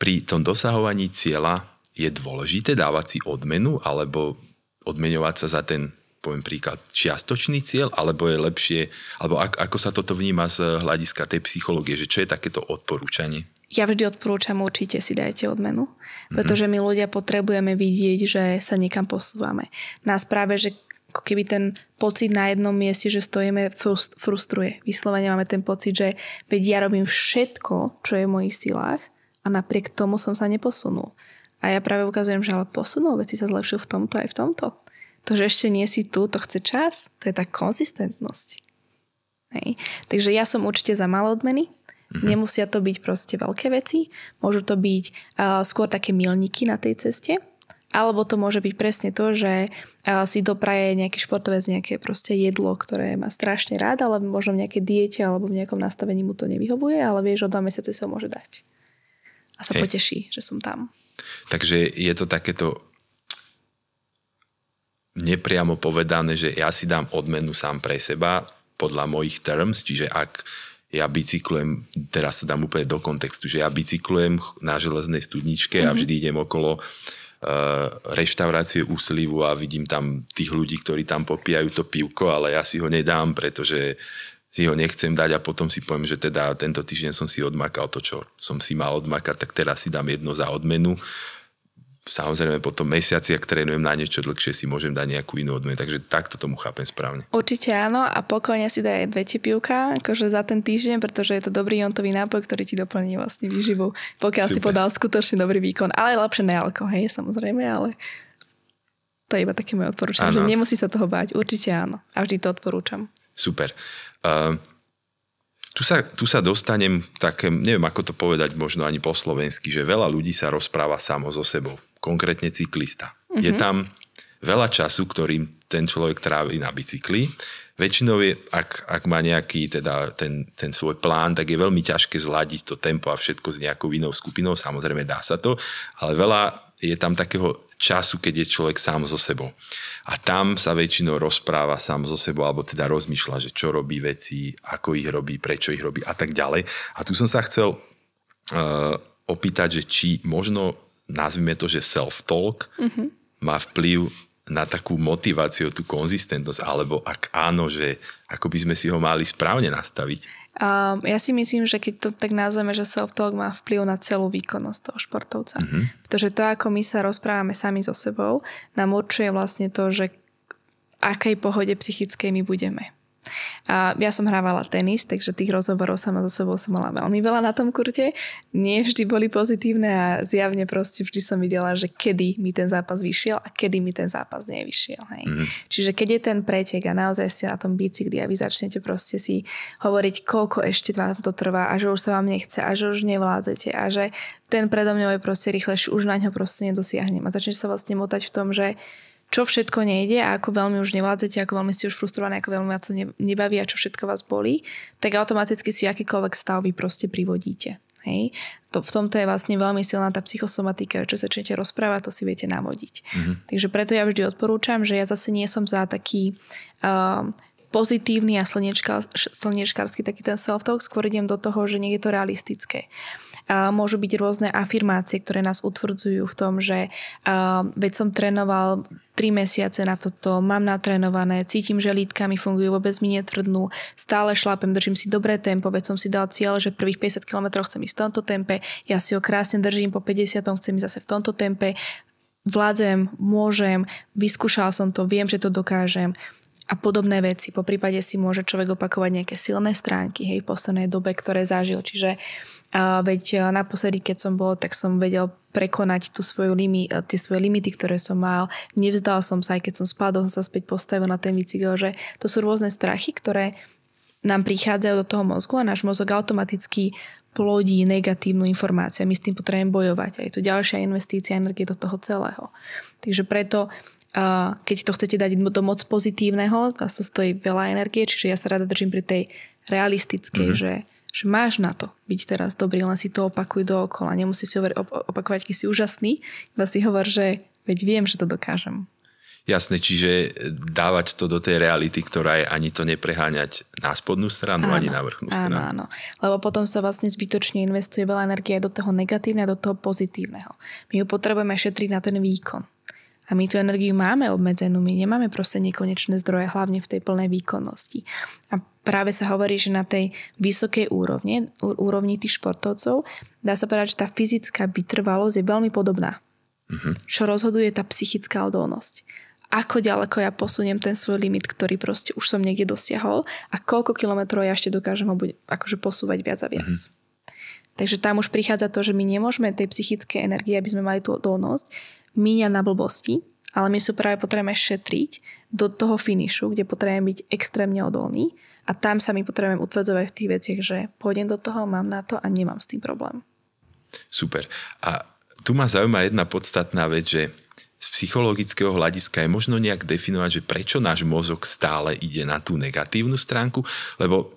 pri tom dosahovaní cieľa je dôležité dávať si odmenu alebo odmeňovať sa za ten poviem príklad, čiastočný cieľ, alebo je lepšie, alebo ak, ako sa toto vníma z hľadiska tej psychológie, že čo je takéto odporúčanie? ja vždy odporúčam určite si dajte odmenu, mhm. pretože my ľudia potrebujeme vidieť, že sa niekam posúvame. Nás práve, že ako keby ten pocit na jednom mieste, že stojíme, frustruje. Vyslovene máme ten pocit, že veď ja robím všetko, čo je v mojich silách a napriek tomu som sa neposunul. A ja práve ukazujem, že ale posunul, veci sa zlepšil v tomto aj v tomto. To, že ešte nie si tu, to chce čas. To je tá konzistentnosť. Hej. Takže ja som určite za malé odmeny, Mm-hmm. Nemusia to byť proste veľké veci, môžu to byť uh, skôr také milníky na tej ceste, alebo to môže byť presne to, že uh, si dopraje nejaký športovec nejaké proste jedlo, ktoré má strašne rád, ale možno v nejaké diete alebo v nejakom nastavení mu to nevyhovuje, ale vieš, že o dva mesiace sa ho môže dať. A sa Hej. poteší, že som tam. Takže je to takéto nepriamo povedané, že ja si dám odmenu sám pre seba podľa mojich terms, čiže ak ja bicyklujem, teraz sa dám úplne do kontextu, že ja bicyklujem na železnej studničke mm-hmm. a mhm. vždy idem okolo eh, reštaurácie úslivu a vidím tam tých ľudí, ktorí tam popijajú to pivko, ale ja si ho nedám, pretože si ho nechcem dať a potom si poviem, že teda tento týždeň som si odmakal to, čo som si mal odmakať, tak teraz si dám jedno za odmenu samozrejme po tom mesiaci, ak trénujem na niečo dlhšie, si môžem dať nejakú inú odmenu. Takže takto tomu chápem správne. Určite áno a pokojne si daj dve tepivka, akože za ten týždeň, pretože je to dobrý jontový nápoj, ktorý ti doplní vlastne výživu, pokiaľ Super. si podal skutočne dobrý výkon. Ale lepšie nealko, hej, samozrejme, ale to je iba také moje odporúčanie, že nemusí sa toho báť. Určite áno. A vždy to odporúčam. Super. Uh, tu sa, tu sa dostanem také, neviem ako to povedať možno ani po slovensky, že veľa ľudí sa rozpráva samo so sebou konkrétne cyklista. Mm-hmm. Je mhm. tam veľa času, ktorým ten človek trávi na bicykli. Väčšinou je, ak, ak má nejaký teda ten, ten svoj plán, tak je veľmi ťažké zladiť to tempo a všetko s nejakou inou skupinou. Samozrejme dá sa to, ale veľa je tam takého času, keď je človek sám so sebou. A tam sa väčšinou rozpráva sám so sebou, alebo teda rozmýšľa, že čo robí veci, ako ich robí, prečo ich robí a tak ďalej. A tu som sa chcel uh, opýtať, že či možno nazvime to, že self-talk mm-hmm. má vplyv na takú motiváciu, tú konzistentnosť, alebo ak áno, že ako by sme si ho mali správne nastaviť? Um, ja si myslím, že keď to tak nazveme, že self-talk má vplyv na celú výkonnosť toho športovca. Mm-hmm. Pretože to, ako my sa rozprávame sami so sebou, nám určuje vlastne to, že akej pohode psychickej my budeme. A ja som hrávala tenis, takže tých rozhovorov sama so sebou som mala veľmi veľa na tom kurte. Nie vždy boli pozitívne a zjavne proste vždy som videla, že kedy mi ten zápas vyšiel a kedy mi ten zápas nevyšiel. Hej. Mm-hmm. Čiže keď je ten pretek a naozaj ste na tom bicykli a vy začnete proste si hovoriť, koľko ešte vám to trvá a že už sa vám nechce a že už nevládzete a že ten predo mňou je proste rýchlejší, už na ňo proste nedosiahnem. A začne sa vlastne motať v tom, že čo všetko nejde a ako veľmi už nevládzete, ako veľmi ste už frustrovaní, ako veľmi vás to nebaví a čo všetko vás bolí, tak automaticky si akýkoľvek stav vy proste privodíte. Hej? To, v tomto je vlastne veľmi silná tá psychosomatika, čo sa začnete rozprávať, to si viete navodiť. Mm-hmm. Takže preto ja vždy odporúčam, že ja zase nie som za taký um, pozitívny a slniečka, taký ten self-talk, skôr idem do toho, že nie je to realistické. Um, môžu byť rôzne afirmácie, ktoré nás utvrdzujú v tom, že veď som trénoval 3 mesiace na toto, mám natrénované, cítim, že lítka mi fungujú, vôbec mi netvrdnú, stále šlápem, držím si dobré tempo, veď som si dal cieľ, že prvých 50 km chcem ísť v tomto tempe, ja si ho krásne držím, po 50 chcem ísť zase v tomto tempe, vládzem, môžem, vyskúšal som to, viem, že to dokážem a podobné veci. Po prípade si môže človek opakovať nejaké silné stránky hej, v poslednej dobe, ktoré zažil. Čiže uh, veď naposledy, keď som bol, tak som vedel prekonať tú svoju limi, tie svoje limity, ktoré som mal. Nevzdal som sa, aj keď som spadol, som sa späť postavil na ten bicykel, že to sú rôzne strachy, ktoré nám prichádzajú do toho mozgu a náš mozog automaticky plodí negatívnu informáciu. My s tým potrebujeme bojovať. A je tu ďalšia investícia energie do toho celého. Takže preto keď to chcete dať do moc pozitívneho, vás to stojí veľa energie, čiže ja sa rada držím pri tej realistickej, mm-hmm. že, že máš na to byť teraz dobrý, len si to opakuj dookola. Nemusíš si hovoriť, opakovať, keď si úžasný, iba si hovor, že veď viem, že to dokážem. Jasne, čiže e, dávať to do tej reality, ktorá je ani to nepreháňať na spodnú stranu, áno, ani na vrchnú áno, stranu. Áno, lebo potom sa vlastne zbytočne investuje veľa energie do toho negatívneho, do toho pozitívneho. My ju potrebujeme šetriť na ten výkon. A my tú energiu máme obmedzenú, my nemáme proste nekonečné zdroje, hlavne v tej plnej výkonnosti. A práve sa hovorí, že na tej vysokej úrovni, úrovni tých športovcov, dá sa povedať, že tá fyzická vytrvalosť je veľmi podobná. Mm-hmm. Čo rozhoduje tá psychická odolnosť. Ako ďaleko ja posuniem ten svoj limit, ktorý proste už som niekde dosiahol a koľko kilometrov ja ešte dokážem ho akože posúvať viac a viac. Mm-hmm. Takže tam už prichádza to, že my nemôžeme tej psychické energie, aby sme mali tú odolnosť, míňa na blbosti, ale my sú práve potrebujeme šetriť do toho finišu, kde potrebujem byť extrémne odolný a tam sa my potrebujem utvrdzovať v tých veciach, že pôjdem do toho, mám na to a nemám s tým problém. Super. A tu ma zaujíma jedna podstatná vec, že z psychologického hľadiska je možno nejak definovať, že prečo náš mozog stále ide na tú negatívnu stránku, lebo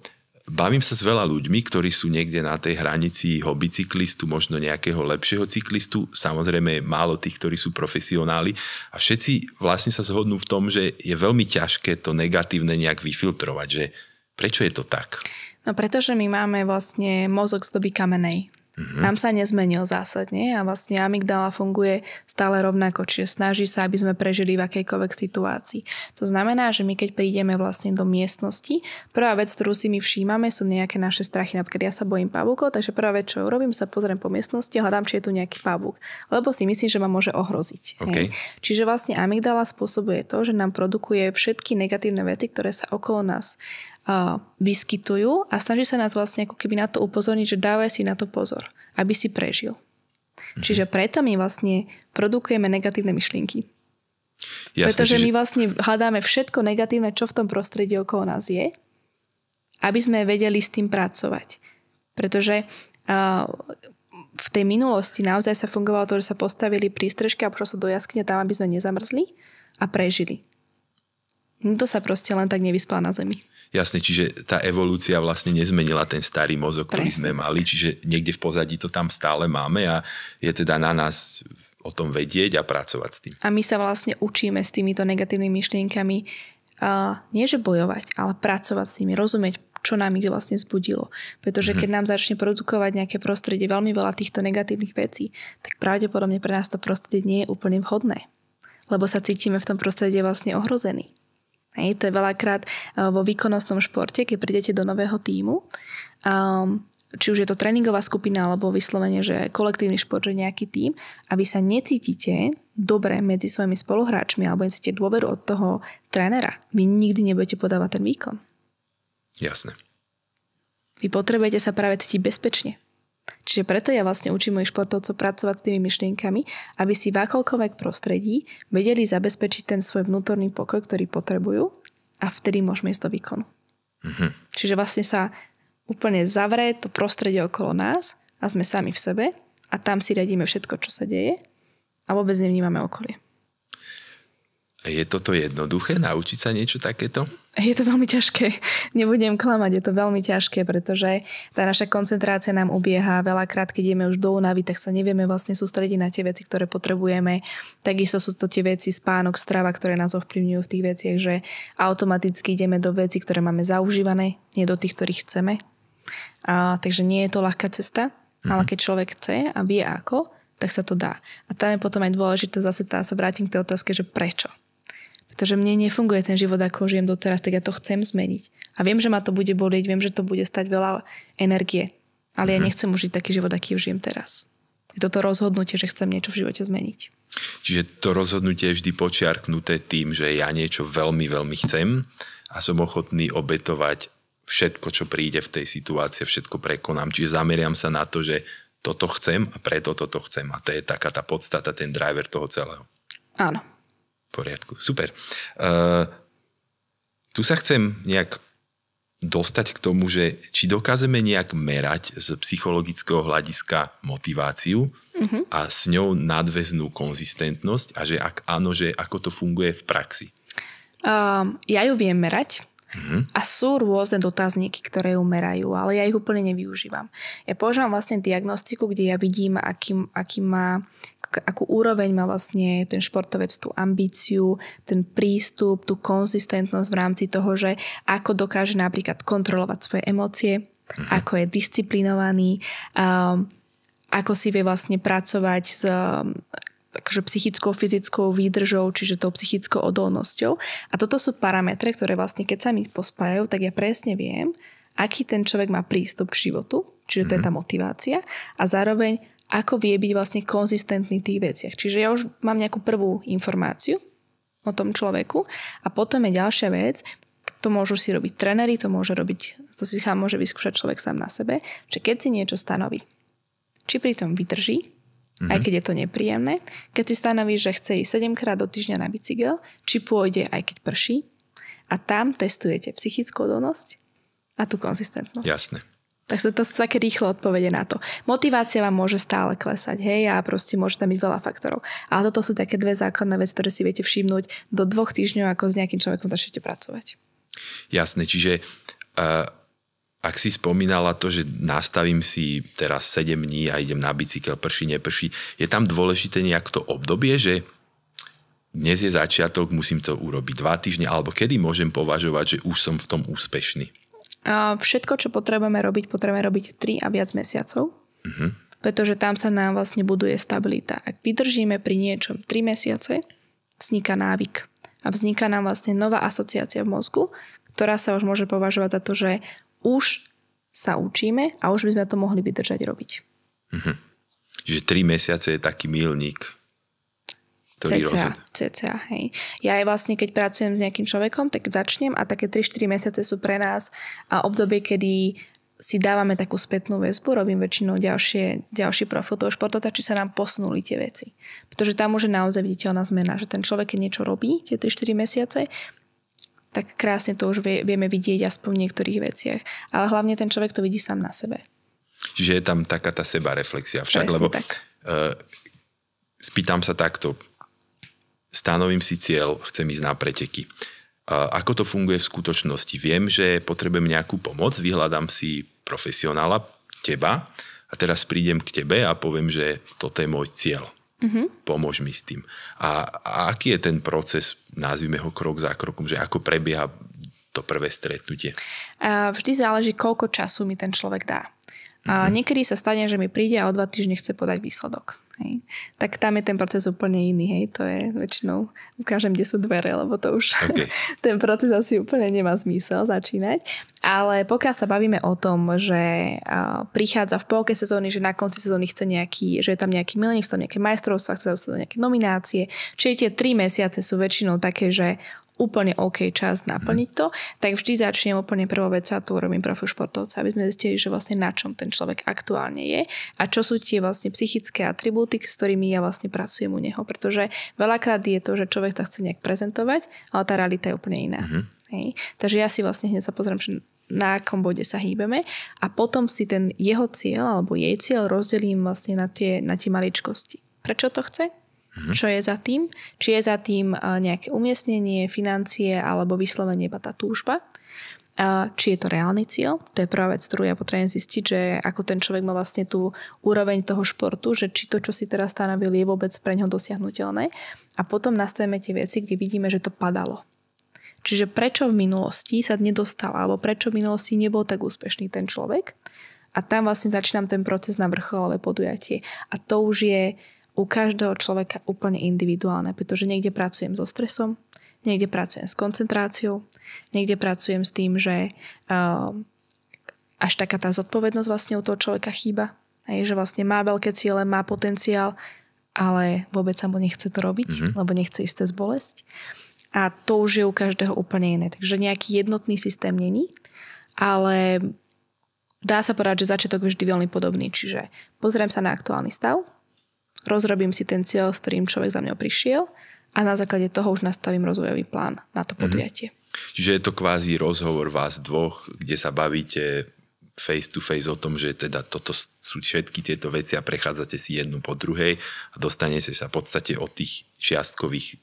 Bavím sa s veľa ľuďmi, ktorí sú niekde na tej hranici ho bicyklistu, možno nejakého lepšieho cyklistu. Samozrejme málo tých, ktorí sú profesionáli. A všetci vlastne sa zhodnú v tom, že je veľmi ťažké to negatívne nejak vyfiltrovať. Že prečo je to tak? No pretože my máme vlastne mozog z doby kamenej. Mm-hmm. Nám sa nezmenil zásadne a vlastne amygdala funguje stále rovnako, čiže snaží sa, aby sme prežili v akejkoľvek situácii. To znamená, že my keď prídeme vlastne do miestnosti, prvá vec, ktorú si my všímame, sú nejaké naše strachy. Napríklad ja sa bojím pavúkov, takže prvá vec, čo urobím, sa pozriem po miestnosti a hľadám, či je tu nejaký pavúk, lebo si myslím, že ma môže ohroziť. Okay. Hej. Čiže vlastne amygdala spôsobuje to, že nám produkuje všetky negatívne veci, ktoré sa okolo nás vyskytujú a snaží sa nás vlastne ako keby na to upozorniť, že dávaj si na to pozor, aby si prežil. Mhm. Čiže preto my vlastne produkujeme negatívne myšlienky. Jasne, Pretože čiže... my vlastne hľadáme všetko negatívne, čo v tom prostredí okolo nás je, aby sme vedeli s tým pracovať. Pretože uh, v tej minulosti naozaj sa fungovalo to, že sa postavili prístrežky a prošlo sa do jaskyne tam, aby sme nezamrzli a prežili. No to sa proste len tak nevyspal na zemi. Jasne, čiže tá evolúcia vlastne nezmenila ten starý mozog, ktorý Presne. sme mali, čiže niekde v pozadí to tam stále máme a je teda na nás o tom vedieť a pracovať s tým. A my sa vlastne učíme s týmito negatívnymi myšlienkami uh, nie že bojovať, ale pracovať s nimi, rozumieť, čo nám ich vlastne zbudilo. Pretože keď mhm. nám začne produkovať nejaké prostredie veľmi veľa týchto negatívnych vecí, tak pravdepodobne pre nás to prostredie nie je úplne vhodné. Lebo sa cítime v tom prostredí vlastne ohrození. Hej, to je veľakrát eh, vo výkonnostnom športe, keď prídete do nového týmu. Um, ehm, či už je to tréningová skupina alebo vyslovene, že kolektívny šport, že nejaký tým, a vy sa necítite dobre medzi svojimi spoluhráčmi alebo necítite dôveru od toho trénera. Vy nikdy nebudete podávať ten výkon. Jasne. Vy potrebujete sa práve cítiť bezpečne. Čiže preto ja vlastne učím mojich športovcov pracovať s tými myšlienkami, aby si v akomkoľvek prostredí vedeli zabezpečiť ten svoj vnútorný pokoj, ktorý potrebujú a vtedy môžeme ísť do výkonu. Mhm. Čiže vlastne sa úplne zavrie to prostredie okolo nás a sme sami v sebe a tam si radíme všetko, čo sa deje a vôbec nevnímame okolie. Je toto jednoduché, naučiť sa niečo takéto? Je to veľmi ťažké, nebudem klamať, je to veľmi ťažké, pretože tá naša koncentrácia nám ubieha. Veľakrát, keď ideme už do únavy, tak sa nevieme vlastne sústrediť na tie veci, ktoré potrebujeme. Takisto sú to tie veci spánok, strava, ktoré nás ovplyvňujú v tých veciach, že automaticky ideme do veci, ktoré máme zaužívané, nie do tých, ktorých chceme. A, takže nie je to ľahká cesta, mhm. ale keď človek chce a vie ako, tak sa to dá. A tam je potom aj dôležité, zase tá sa vrátim k tej otázke, že prečo. Pretože mne nefunguje ten život, ako žijem doteraz, tak ja to chcem zmeniť. A viem, že ma to bude boliť, viem, že to bude stať veľa energie. Ale ja mhm. nechcem užiť taký život, aký žijem teraz. Je toto rozhodnutie, že chcem niečo v živote zmeniť. Čiže to rozhodnutie je vždy počiarknuté tým, že ja niečo veľmi, veľmi chcem a som ochotný obetovať všetko, čo príde v tej situácii, všetko prekonám. Čiže zameriam sa na to, že toto chcem a preto toto chcem. A to je taká tá podstata, ten driver toho celého. Áno poriadku, super. Uh, tu sa chcem nejak dostať k tomu, že či dokážeme nejak merať z psychologického hľadiska motiváciu mm-hmm. a s ňou nadväznú konzistentnosť a že ak áno, že ako to funguje v praxi. Um, ja ju viem merať mm-hmm. a sú rôzne dotazníky, ktoré ju merajú, ale ja ich úplne nevyužívam. Ja používam vlastne diagnostiku, kde ja vidím, aký, aký má akú úroveň má vlastne ten športovec tú ambíciu, ten prístup, tú konzistentnosť v rámci toho, že ako dokáže napríklad kontrolovať svoje emócie, mm-hmm. ako je disciplinovaný, um, ako si vie vlastne pracovať s um, akože psychickou, fyzickou výdržou, čiže tou psychickou odolnosťou. A toto sú parametre, ktoré vlastne keď sa mi pospájajú, tak ja presne viem, aký ten človek má prístup k životu, čiže to mm-hmm. je mhm. tá motivácia a zároveň ako vie byť vlastne konzistentný v tých veciach. Čiže ja už mám nejakú prvú informáciu o tom človeku a potom je ďalšia vec, to môžu si robiť trenery, to môže robiť, to si chám, môže vyskúšať človek sám na sebe, že keď si niečo stanoví, či pri tom vydrží, mm-hmm. aj mhm. keď je to nepríjemné, keď si stanoví, že chce ísť 7 krát do týždňa na bicykel, či pôjde aj keď prší a tam testujete psychickú odolnosť a tú konzistentnosť. Jasne. Tak sa to sú také rýchle odpovede na to. Motivácia vám môže stále klesať, hej, a proste môže tam byť veľa faktorov. Ale toto sú také dve základné veci, ktoré si viete všimnúť do dvoch týždňov, ako s nejakým človekom začnete pracovať. Jasne, čiže uh, ak si spomínala to, že nastavím si teraz 7 dní a idem na bicykel, prší, neprší, je tam dôležité nejak to obdobie, že dnes je začiatok, musím to urobiť dva týždne, alebo kedy môžem považovať, že už som v tom úspešný? A všetko, čo potrebujeme robiť, potrebujeme robiť 3 a viac mesiacov. Mm-hmm. Pretože tam sa nám vlastne buduje stabilita. Ak vydržíme pri niečom 3 mesiace, vzniká návyk. A vzniká nám vlastne nová asociácia v mozgu, ktorá sa už môže považovať za to, že už sa učíme a už by sme to mohli vydržať robiť. Mm-hmm. Čiže 3 mesiace je taký milník CCA, CCA, hej. Ja aj vlastne, keď pracujem s nejakým človekom, tak začnem a také 3-4 mesiace sú pre nás a obdobie, kedy si dávame takú spätnú väzbu, robím väčšinou ďalšie, ďalší profil toho športovca, či sa nám posunuli tie veci. Pretože tam môže naozaj viditeľná zmena, že ten človek, keď niečo robí, tie 3-4 mesiace, tak krásne to už vie, vieme vidieť aspoň v niektorých veciach. Ale hlavne ten človek to vidí sám na sebe. Čiže je tam taká tá sebareflexia však, Presne lebo tak. Uh, spýtam sa takto, stanovím si cieľ, chcem ísť na preteky. Ako to funguje v skutočnosti? Viem, že potrebujem nejakú pomoc, vyhľadám si profesionála, teba, a teraz prídem k tebe a poviem, že toto je môj cieľ. Mm-hmm. Pomôž mi s tým. A, a aký je ten proces, nazvime ho krok za krokom, že ako prebieha to prvé stretnutie? Vždy záleží, koľko času mi ten človek dá. Mm-hmm. A mhm. niekedy sa stane, že mi príde a o dva týždne chce podať výsledok. Hej. Tak tam je ten proces úplne iný. Hej. To je väčšinou, ukážem, kde sú dvere, lebo to už okay. ten proces asi úplne nemá zmysel začínať. Ale pokiaľ sa bavíme o tom, že prichádza v polke sezóny, že na konci sezóny chce nejaký, že je tam nejaký milník, sú tam nejaké majstrovstvá, chce tam nejaké nominácie, čiže tie tri mesiace sú väčšinou také, že úplne OK čas naplniť mhm. to, tak vždy začnem úplne prvou vecou a to urobím profil športovca, aby sme zistili, že vlastne na čom ten človek aktuálne je a čo sú tie vlastne psychické atribúty, s ktorými ja vlastne pracujem u neho, pretože veľakrát je to, že človek sa chce nejak prezentovať, ale tá realita je úplne iná. Mm-hmm. Hej. Takže ja si vlastne hneď sa pozriem, že na akom bode sa hýbeme a potom si ten jeho cieľ alebo jej cieľ rozdelím vlastne na tie, na tie maličkosti. Prečo to chce? Mm-hmm. Čo je za tým? Či je za tým e, nejaké umiestnenie, financie alebo vyslovene iba tá túžba? Či je to reálny cieľ? To je prvá vec, ktorú ja potrebujem zistiť, že ako ten človek má vlastne tú úroveň toho športu, že či to, čo si teraz stanovil, je vôbec pre neho dosiahnutelné. A potom nastavíme tie veci, kde vidíme, že to padalo. Čiže prečo v minulosti sa nedostala, alebo prečo v minulosti nebol tak úspešný ten človek. A tam vlastne začínam ten proces na vrcholové podujatie. A to už je u každého človeka úplne individuálne, pretože niekde pracujem so stresom, niekde pracujem s koncentráciou, niekde pracujem s tým, že eh, až taká tá zodpovednosť vlastne u toho človeka chýba, Aj, že vlastne má veľké ciele, má potenciál, ale vôbec sa mu nechce to robiť, mm-hmm. lebo nechce ísť cez bolesť. A to už je u každého úplne iné. Takže nejaký jednotný systém není, ale dá sa povedať, že začiatok je vždy veľmi podobný. Čiže pozriem sa na aktuálny stav, rozrobím si ten cieľ, s ktorým človek za mňou prišiel a na základe toho už nastavím rozvojový plán na to mhm. podujatie. Mm-hmm. Čiže je to kvázi rozhovor vás dvoch, kde sa bavíte face to face o tom, že teda toto sú všetky tieto veci a prechádzate si jednu po druhej a dostanete sa v podstate od tých čiastkových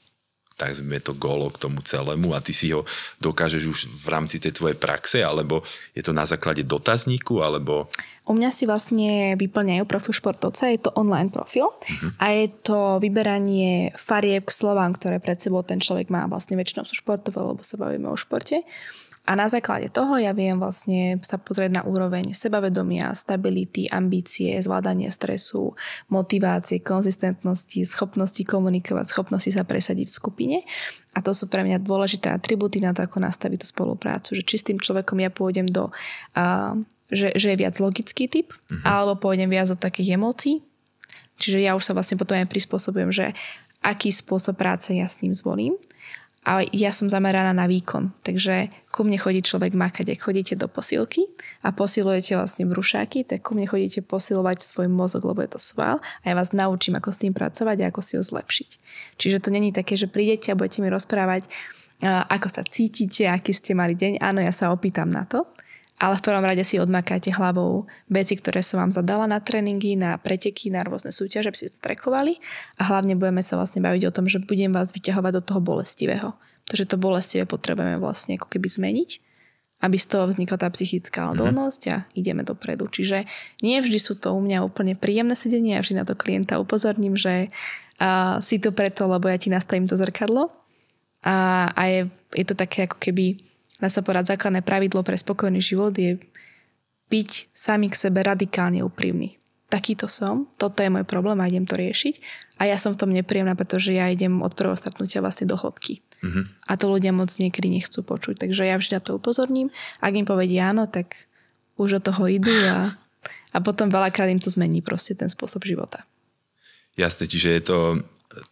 tak sme to golo k tomu celému a ty si ho dokážeš už v rámci tej tvojej praxe, alebo je to na základe dotazníku, alebo... U mňa si vlastne vyplňajú profil športovca, je to online profil uh-huh. a je to vyberanie farieb k slovám, ktoré pred sebou ten človek má. Vlastne väčšinou sú športové, lebo sa bavíme o športe. Uh, a na základe toho ja viem vlastne sa pozrieť na úroveň sebavedomia, stability, ambície, zvládanie stresu, motivácie, konzistentnosti, schopnosti komunikovať, schopnosti sa presadiť v skupine. A to sú pre mňa dôležité atributy na to, ako nastaviť tú spoluprácu. Že či s tým človekom ja pôjdem do... Uh, že, že je viac logický typ, uh-huh. alebo pôjdem viac od takých emócií. Čiže ja už sa vlastne potom aj prispôsobujem, že aký spôsob práce ja s ním zvolím a ja som zameraná na výkon. Takže ku mne chodí človek makať, ak chodíte do posilky a posilujete vlastne brušáky, tak ku mne chodíte posilovať svoj mozog, lebo je to sval a ja vás naučím, ako s tým pracovať a ako si ho zlepšiť. Čiže to není také, že prídete a budete mi rozprávať, ako sa cítite, aký ste mali deň. Áno, ja sa opýtam na to, ale v prvom rade si odmakáte hlavou veci, ktoré som vám zadala na tréningy, na preteky, na rôzne súťaže, aby ste to trekovali a hlavne budeme sa vlastne baviť o tom, že budem vás vyťahovať do toho bolestivého. Pretože to bolestivé potrebujeme vlastne ako keby zmeniť, aby z toho vznikla tá psychická mhm. odolnosť a ideme dopredu. Čiže nie vždy sú to u mňa úplne príjemné sedenia, ja vždy na to klienta upozorním, že uh, si to preto, lebo ja ti nastavím to zrkadlo a, a je, je to také ako keby dá sa povedať základné pravidlo pre spokojný život je byť sami k sebe radikálne úprimný. Takýto som, toto je môj problém a idem to riešiť. A ja som v tom nepríjemná, pretože ja idem od prvého stretnutia vlastne do hĺbky. Mm-hmm. A to ľudia moc niekedy nechcú počuť. Takže ja vždy na to upozorním. Ak im povedia áno, tak už od toho idú a, a potom veľakrát im to zmení proste ten spôsob života. Jasne, čiže je to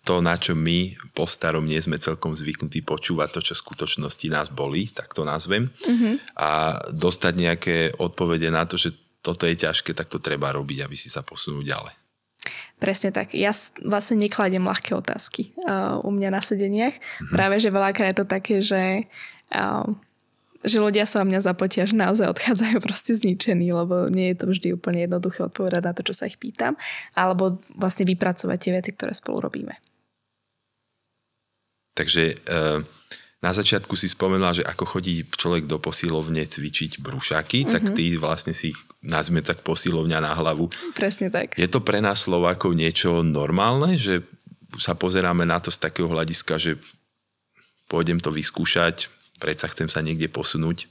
to, na čo my po starom nie sme celkom zvyknutí počúvať, to, čo v skutočnosti nás boli, tak to nazvem, mm-hmm. a dostať nejaké odpovede na to, že toto je ťažké, tak to treba robiť, aby si sa posunul ďalej. Presne tak. Ja vlastne nekladem ľahké otázky uh, u mňa na sedeniach. Mm-hmm. Práve, že veľakrát je to také, že uh, že ľudia sa o mňa zapotia, že naozaj odchádzajú proste zničení, lebo nie je to vždy úplne jednoduché odpovedať na to, čo sa ich pýtam, alebo vlastne vypracovať tie veci, ktoré spolu robíme. Takže eh, na začiatku si spomenula, že ako chodí človek do posilovne cvičiť brúšaky, mm-hmm. tak mhm. ty vlastne si nazme tak posilovňa na hlavu. Presne tak. Je to pre nás Slovákov niečo normálne, že sa pozeráme na to z takého hľadiska, že pôjdem to vyskúšať, predsa chcem sa niekde posunúť?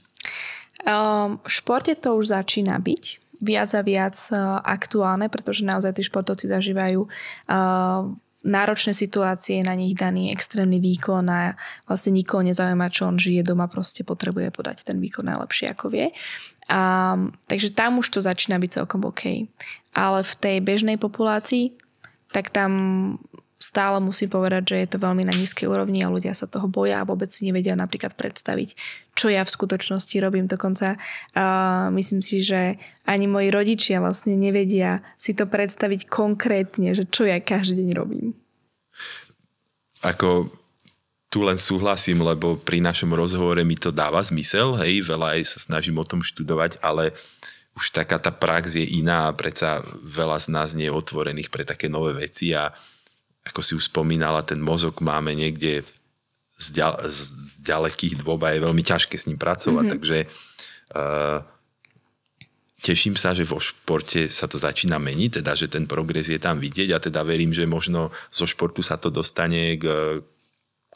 Um, v športe to už začína byť viac a viac uh, aktuálne, pretože naozaj tí športovci zažívajú uh, náročné situácie, na nich daný extrémny výkon a vlastne nikoho nezaujíma, čo on žije doma, proste potrebuje podať ten výkon najlepšie, ako vie. A, um, ehm, takže tam už to začína byť celkom OK. Ale v tej bežnej populácii, tak tam stále musím povedať, že je to veľmi na nízkej úrovni a ľudia sa toho boja a vôbec si nevedia napríklad predstaviť, čo ja v skutočnosti robím. Dokonca uh, myslím si, že ani moji rodičia vlastne nevedia si to predstaviť konkrétne, že čo ja každý deň robím. Ako tu len súhlasím, lebo pri našom rozhovore mi to dáva zmysel, hej, veľa aj sa snažím o tom študovať, ale už taká tá prax je iná a predsa veľa z nás nie je otvorených pre také nové veci a uh, ako si už spomínala, ten mozog máme niekde z, ďal, z ďalekých dôb a je veľmi ťažké s ním pracovať, mm-hmm. takže uh, teším sa, že vo športe sa to začína meniť, teda že ten progres je tam vidieť a teda verím, že možno zo športu sa to dostane k eh,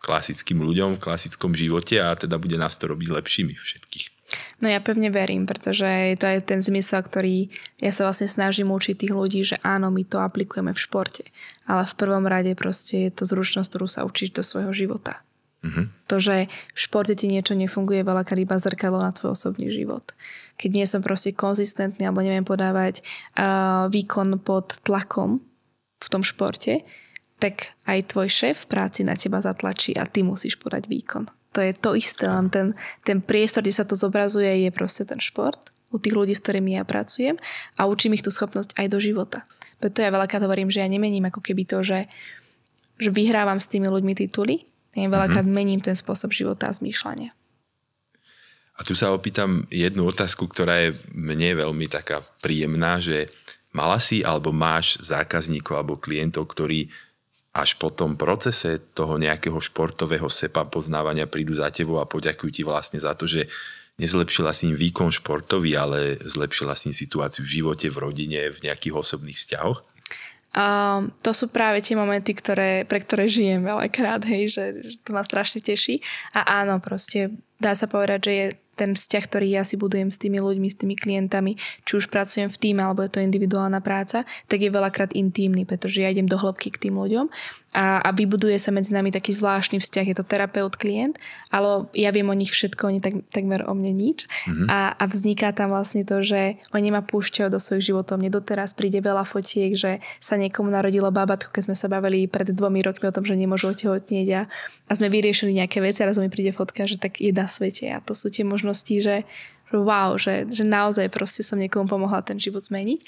klasickým ľuďom v klasickom živote a teda bude nás to robiť lepšími všetkých. No ja pevne verím, pretože je to aj ten zmysel, ktorý ja sa vlastne snažím učiť tých ľudí, že áno, my to aplikujeme v športe, ale v prvom rade proste je to zručnosť, ktorú sa učíš do svojho života. Mm-hmm. To, že v športe ti niečo nefunguje, veľakrát iba zrkalo na tvoj osobný život. Keď nie som proste konzistentný alebo neviem podávať uh, výkon pod tlakom v tom športe, tak aj tvoj šéf v práci na teba zatlačí a ty musíš podať výkon to je to isté, len ten, ten priestor, kde sa to zobrazuje, je proste ten šport u tých ľudí, s ktorými ja pracujem a učím ich tú schopnosť aj do života. Preto ja veľakrát hovorím, že ja nemením ako keby to, že, že vyhrávam s tými ľuďmi tituly, ja mhm. veľakrát mm-hmm. mením ten spôsob života a zmýšľania. A tu sa opýtam jednu otázku, ktorá je mne veľmi taká príjemná, že mala si alebo máš zákazníkov alebo klientov, ktorí až po tom procese toho nejakého športového sepa poznávania prídu za tebou a poďakujú ti vlastne za to, že nezlepšila si im výkon športový, ale zlepšila si im situáciu v živote, v rodine, v nejakých osobných vzťahoch? Um, to sú práve tie momenty, ktoré, pre ktoré žijem veľakrát, hej, že, že to ma strašne teší. A áno, proste dá sa povedať, že je ten vzťah, ktorý ja si budujem s tými ľuďmi, s tými klientami, či už pracujem v týme alebo je to individuálna práca, tak je veľakrát intímny, pretože ja idem do hĺbky k tým ľuďom a, a vybuduje sa medzi nami taký zvláštny vzťah. Je to terapeut, klient, ale ja viem o nich všetko, oni tak, takmer o mne nič. Mm-hmm. A, a vzniká tam vlastne to, že oni ma púšťajú do svojich životov. Mne doteraz príde veľa fotiek, že sa niekomu narodilo bábatko, keď sme sa bavili pred dvomi rokmi o tom, že nemôžu otehotnieť a, a sme vyriešili nejaké veci a raz mi príde fotka, že tak je na svete. A to sú tie možnosti, že wow, že, že naozaj proste som niekomu pomohla ten život zmeniť.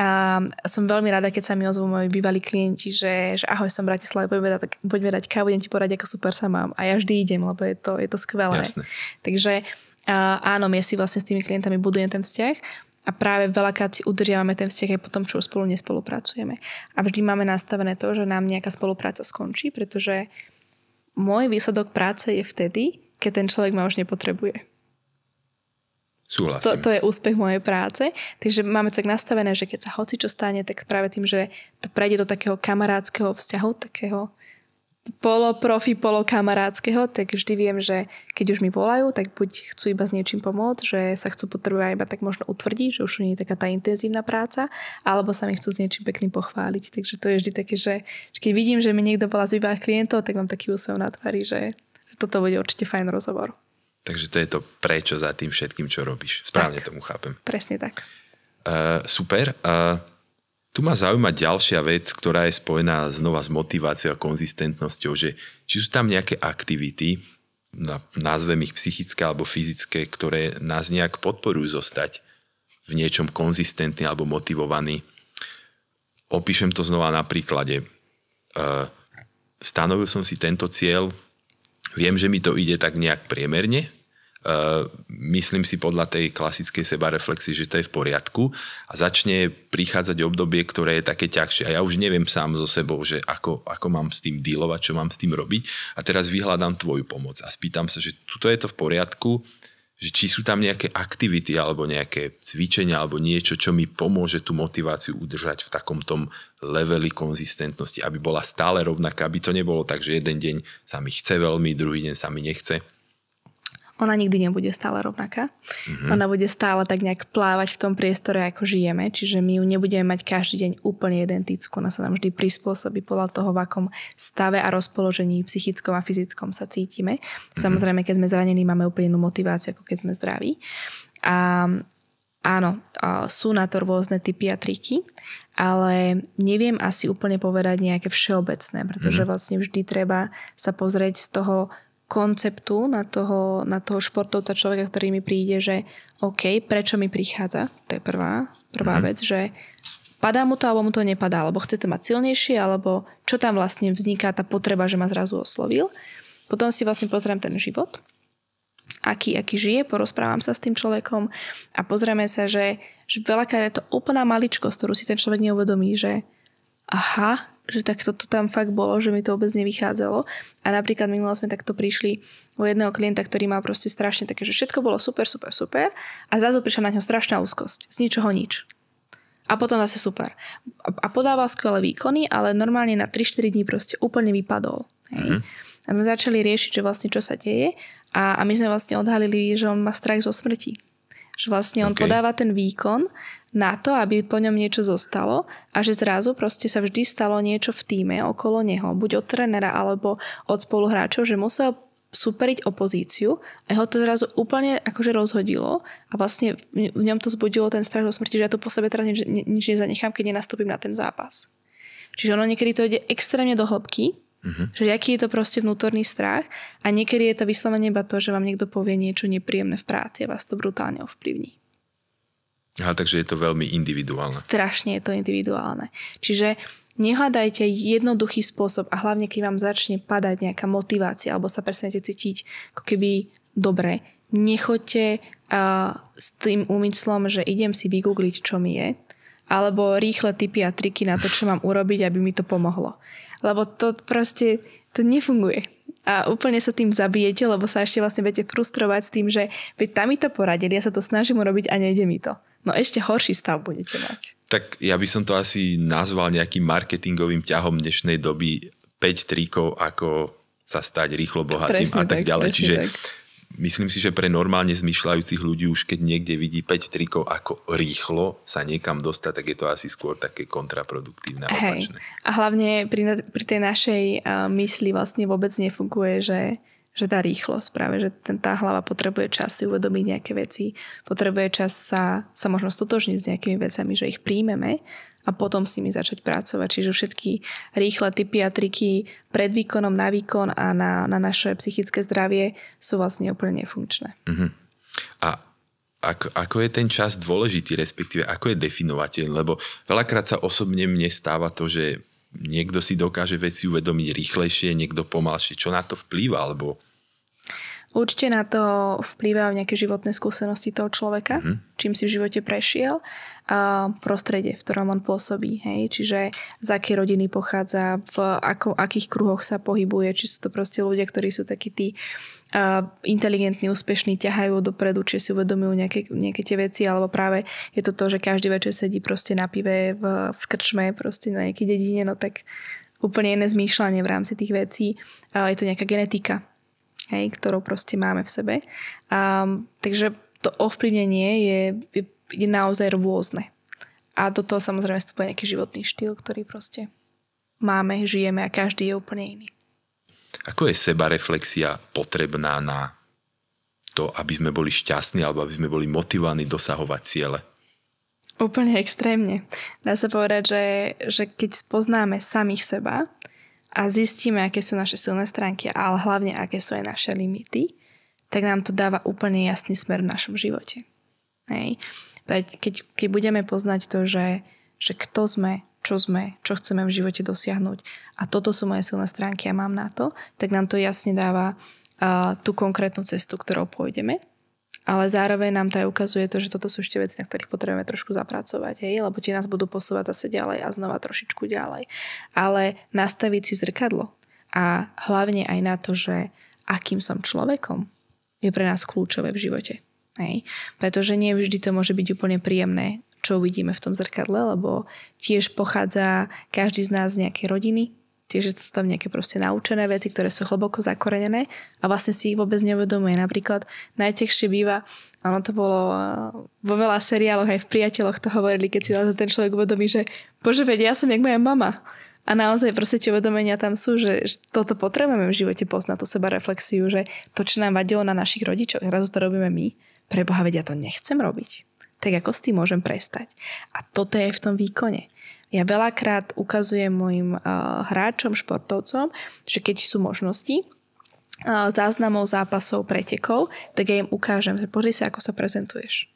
A som veľmi rada, keď sa mi ozvú moji bývalí klienti, že, že ahoj, som Bratislava poďme dať, poďme dať kávu, idem ti poradiť, ako super sa mám. A ja vždy idem, lebo je to, je to skvelé. Jasne. Takže áno, my si vlastne s tými klientami budujem ten vzťah a práve veľakrát si udržiavame ten vzťah aj potom, čo spolu nespolupracujeme. A vždy máme nastavené to, že nám nejaká spolupráca skončí, pretože môj výsledok práce je vtedy, keď ten človek ma už nepotrebuje. Súhlasím. To, to je úspech mojej práce. Takže máme to tak nastavené, že keď sa hoci čo stane, tak práve tým, že to prejde do takého kamarádskeho vzťahu, takého poloprofi, polokamarádskeho, tak vždy viem, že keď už mi volajú, tak buď chcú iba s niečím pomôcť, že sa chcú potrebujú iba tak možno utvrdiť, že už nie je taká tá intenzívna práca, alebo sa mi chcú s niečím pekným pochváliť. Takže to je vždy také, že keď vidím, že mi niekto bola z klientov, tak mám taký úsmev na tvári, že toto bude určite fajn rozhovor. Takže to je to prečo za tým všetkým, čo robíš. Správne tak, tomu chápem. Presne tak. Uh, super. Uh, tu ma zaujíma ďalšia vec, ktorá je spojená znova s motiváciou a konzistentnosťou, že či sú tam nejaké aktivity, na nazvem ich psychické alebo fyzické, ktoré nás nejak podporujú zostať v niečom konzistentný alebo motivovaný. Opíšem to znova na príklade. Eh, stanovil som si tento cieľ, Viem, že mi to ide tak nejak priemerne, e, myslím si podľa tej klasickej sebareflexie, že to je v poriadku a začne prichádzať obdobie, ktoré je také ťažšie a ja už neviem sám so sebou, že ako, ako mám s tým dealovať, čo mám s tým robiť a teraz vyhľadám tvoju pomoc a spýtam sa, že tuto je to v poriadku, že či sú tam nejaké aktivity alebo nejaké cvičenia alebo niečo, čo mi pomôže tú motiváciu udržať v takom tom leveli konzistentnosti, aby bola stále rovnaká, aby to nebolo tak, že jeden deň sa mi chce veľmi, druhý deň sa mi nechce ona nikdy nebude stále rovnaká. Mm-hmm. Ona bude stále tak nejak plávať v tom priestore, ako žijeme, čiže my ju nebudeme mať každý deň úplne identickú. Ona sa nám vždy prispôsobí podľa toho, v akom stave a rozpoložení psychickom a fyzickom sa cítime. Mm-hmm. Samozrejme, keď sme zranení, máme úplne inú motiváciu, ako keď sme zdraví. A Áno, sú na to rôzne typy a triky, ale neviem asi úplne povedať nejaké všeobecné, pretože mm. vlastne vždy treba sa pozrieť z toho konceptu, na toho, na toho športovca človeka, ktorý mi príde, že OK, prečo mi prichádza? To je prvá, prvá mm-hmm. vec, že padá mu to alebo mu to nepadá, alebo chce to mať silnejšie, alebo čo tam vlastne vzniká tá potreba, že ma zrazu oslovil. Potom si vlastne pozriem ten život, aký, aký žije, porozprávam sa s tým človekom a pozrieme sa, že, že veľakrát je to úplná maličkosť, ktorú si ten človek neuvedomí, že aha, že tak toto tam fakt bolo, že mi to vôbec nevychádzalo. A napríklad minulé sme takto prišli u jedného klienta, ktorý má proste strašne také, že všetko bolo super, super, super a zrazu prišla na ňo strašná úzkosť. Z ničoho nič. A potom zase super. A podával skvelé výkony, ale normálne na 3-4 dní proste úplne vypadol. Hej. Mm-hmm. A sme začali riešiť, že vlastne čo sa deje a, a my sme vlastne odhalili, že on má strach zo smrti. Že vlastne on okay. podáva ten výkon na to, aby po ňom niečo zostalo a že zrazu proste sa vždy stalo niečo v týme okolo neho, buď od trenera alebo od spoluhráčov, že musel superiť opozíciu a ho to zrazu úplne akože rozhodilo a vlastne v ňom to zbudilo ten strach o smrti, že ja tu po sebe teraz nič, nič nezanechám, keď nenastúpim na ten zápas. Čiže ono niekedy to ide extrémne do hĺbky Mm-hmm. Že aký je to proste vnútorný strach a niekedy je to vyslovene iba to, že vám niekto povie niečo nepríjemné v práci a vás to brutálne ovplyvní. Aha, takže je to veľmi individuálne. Strašne je to individuálne. Čiže nehľadajte jednoduchý spôsob a hlavne, keď vám začne padať nejaká motivácia alebo sa prestanete cítiť ako keby dobre, nechoďte uh, s tým úmyslom, že idem si vygoogliť, čo mi je, alebo rýchle tipy a triky na to, čo mám urobiť, aby mi to pomohlo. Lebo to proste, to nefunguje. A úplne sa tým zabijete, lebo sa ešte vlastne budete frustrovať s tým, že veď tam mi to poradili, ja sa to snažím urobiť a nejde mi to. No ešte horší stav budete mať. Tak ja by som to asi nazval nejakým marketingovým ťahom dnešnej doby 5 trikov, ako sa stať rýchlo bohatým presne a tak, tak ďalej. Čiže tak Myslím si, že pre normálne zmyšľajúcich ľudí už keď niekde vidí 5 trikov, ako rýchlo sa niekam dostať, tak je to asi skôr také kontraproduktívne a Hej. A hlavne pri, pri tej našej uh, mysli vlastne vôbec nefunguje, že že tá rýchlosť práve, že ten, tá hlava potrebuje čas si uvedomiť nejaké veci, potrebuje čas sa, sa možno stotožniť s nejakými vecami, že ich príjmeme, a potom si nimi začať pracovať. Čiže všetky rýchle typy a triky pred výkonom, na výkon a na, na naše psychické zdravie sú vlastne úplne nefunkčné. Uh-huh. A ako, ako je ten čas dôležitý, respektíve ako je definovateľ? Lebo veľakrát sa osobne mne stáva to, že niekto si dokáže veci uvedomiť rýchlejšie, niekto pomalšie. Čo na to vplýva? Alebo Určite na to vplývajú nejaké životné skúsenosti toho človeka, mm-hmm. čím si v živote prešiel prostredie, v ktorom on pôsobí. Hej? Čiže z aké rodiny pochádza, v ako, akých kruhoch sa pohybuje, či sú to proste ľudia, ktorí sú takí tí a inteligentní, úspešní, ťahajú dopredu, či si uvedomujú nejaké, nejaké tie veci, alebo práve je to to, že každý večer sedí proste na pive v, v krčme, proste na nejakej dedine, no tak úplne iné zmýšľanie v rámci tých vecí. A je to nejaká genetika, hej, ktorú proste máme v sebe. A, takže to ovplyvnenie je, je je naozaj rôzne. A do toho samozrejme vstupuje nejaký životný štýl, ktorý proste máme, žijeme a každý je úplne iný. Ako je sebareflexia potrebná na to, aby sme boli šťastní alebo aby sme boli motivovaní dosahovať ciele? Úplne extrémne. Dá sa povedať, že, že keď spoznáme samých seba a zistíme, aké sú naše silné stránky, ale hlavne aké sú aj naše limity, tak nám to dáva úplne jasný smer v našom živote. Hej. Keď, keď budeme poznať to, že, že kto sme, čo sme, čo chceme v živote dosiahnuť a toto sú moje silné stránky a mám na to, tak nám to jasne dáva uh, tú konkrétnu cestu, ktorou pôjdeme. Ale zároveň nám to aj ukazuje to, že toto sú ešte veci, na ktorých potrebujeme trošku zapracovať, hej? lebo tie nás budú posúvať zase ďalej a znova trošičku ďalej. Ale nastaviť si zrkadlo a hlavne aj na to, že akým som človekom, je pre nás kľúčové v živote. Hej? Pretože nie vždy to môže byť úplne príjemné, čo uvidíme v tom zrkadle, lebo tiež pochádza každý z nás z nejakej rodiny, tiež sú tam nejaké proste naučené veci, ktoré sú hlboko zakorenené a vlastne si ich vôbec nevedomuje. Napríklad najtežšie býva, ono to bolo eh, vo veľa seriáloch aj v priateľoch to hovorili, keď si vlastne ten človek uvedomí, že bože vedia, ja som jak moja mama. A naozaj proste tie uvedomenia tam sú, že, že toto potrebujeme v živote poznať, tú seba reflexiu, že to, čo nám vadilo na našich rodičoch, zrazu to robíme my pre Boha vedia, to nechcem robiť. Tak ako s tým môžem prestať? A toto je v tom výkone. Ja veľakrát ukazujem mojim uh, hráčom, športovcom, že keď sú možnosti, uh, záznamov zápasov, pretekov, tak ja im ukážem, že pozri sa, ako sa prezentuješ.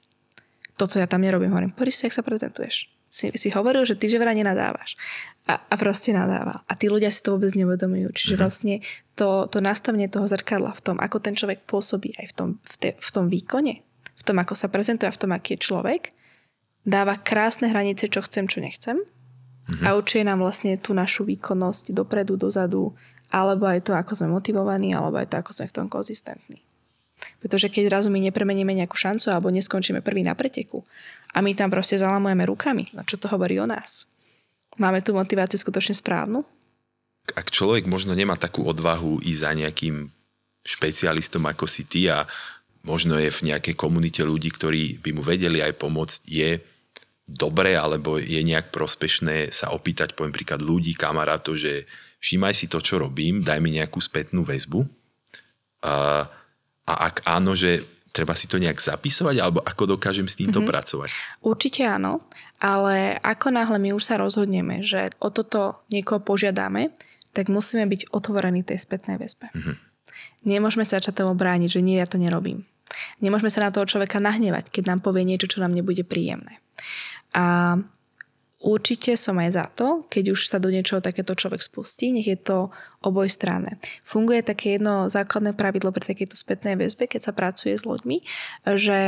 Toto ja tam nerobím, hovorím, pozri sa, ako sa prezentuješ si, si hovoril, že ty že vraj nenadávaš a, a proste nadával. A tí ľudia si to vôbec neuvedomujú. Čiže mhm. vlastne to, to nastavenie toho zrkadla v tom, ako ten človek pôsobí aj v tom, v, te, v tom výkone, v tom, ako sa prezentuje a v tom, aký je človek, dáva krásne hranice, čo chcem, čo nechcem. mm A určuje nám vlastne tú našu výkonnosť dopredu, dozadu, alebo aj to, ako sme motivovaní, alebo aj to, ako sme v tom konzistentní. Pretože keď zrazu my nepremeníme nejakú šancu alebo neskončíme prvý na preteku a my tam proste zalamujeme rukami, no čo to hovorí o nás? Máme tu motiváciu skutočne správnu? Ak človek možno nemá takú odvahu ísť za nejakým špecialistom ako si ty a možno je v nejakej komunite ľudí, ktorí by mu vedeli aj pomôcť, je dobre alebo je nejak prospešné sa opýtať, poviem príklad ľudí, kamarátov, že všímaj si to, čo robím, daj mi nejakú spätnú väzbu. A, a ak áno, že treba si to nejak zapisovať, alebo ako dokážem s týmto mm-hmm. pracovať? Určite áno, ale ako náhle my už sa rozhodneme, že o toto niekoho požiadame, tak musíme byť otvorení tej spätnej väzbe. Mm-hmm. Nemôžeme sa začať tomu brániť, že nie, ja to nerobím. Nemôžeme sa na toho človeka nahnevať, keď nám povie niečo, čo nám nebude príjemné. A Určite som aj za to, keď už sa do niečoho takéto človek spustí, nech je to oboj strane. Funguje také jedno základné pravidlo pre takejto spätnej väzbe, keď sa pracuje s ľuďmi, že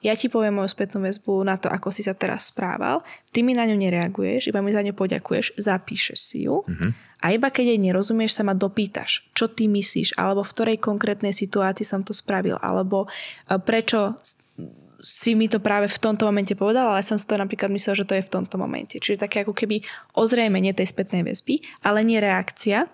ja ti poviem moju spätnú väzbu na to, ako si sa teraz správal, ty mi na ňu nereaguješ, iba mi za ňu poďakuješ, zapíšeš si ju mm-hmm. a iba keď jej nerozumieš, sa ma dopýtaš, čo ty myslíš, alebo v ktorej konkrétnej situácii som to spravil, alebo prečo si mi to práve v tomto momente povedala, ale som si to napríklad myslel, že to je v tomto momente. Čiže také ako keby ozrejmenie tej spätnej väzby, ale nie reakcia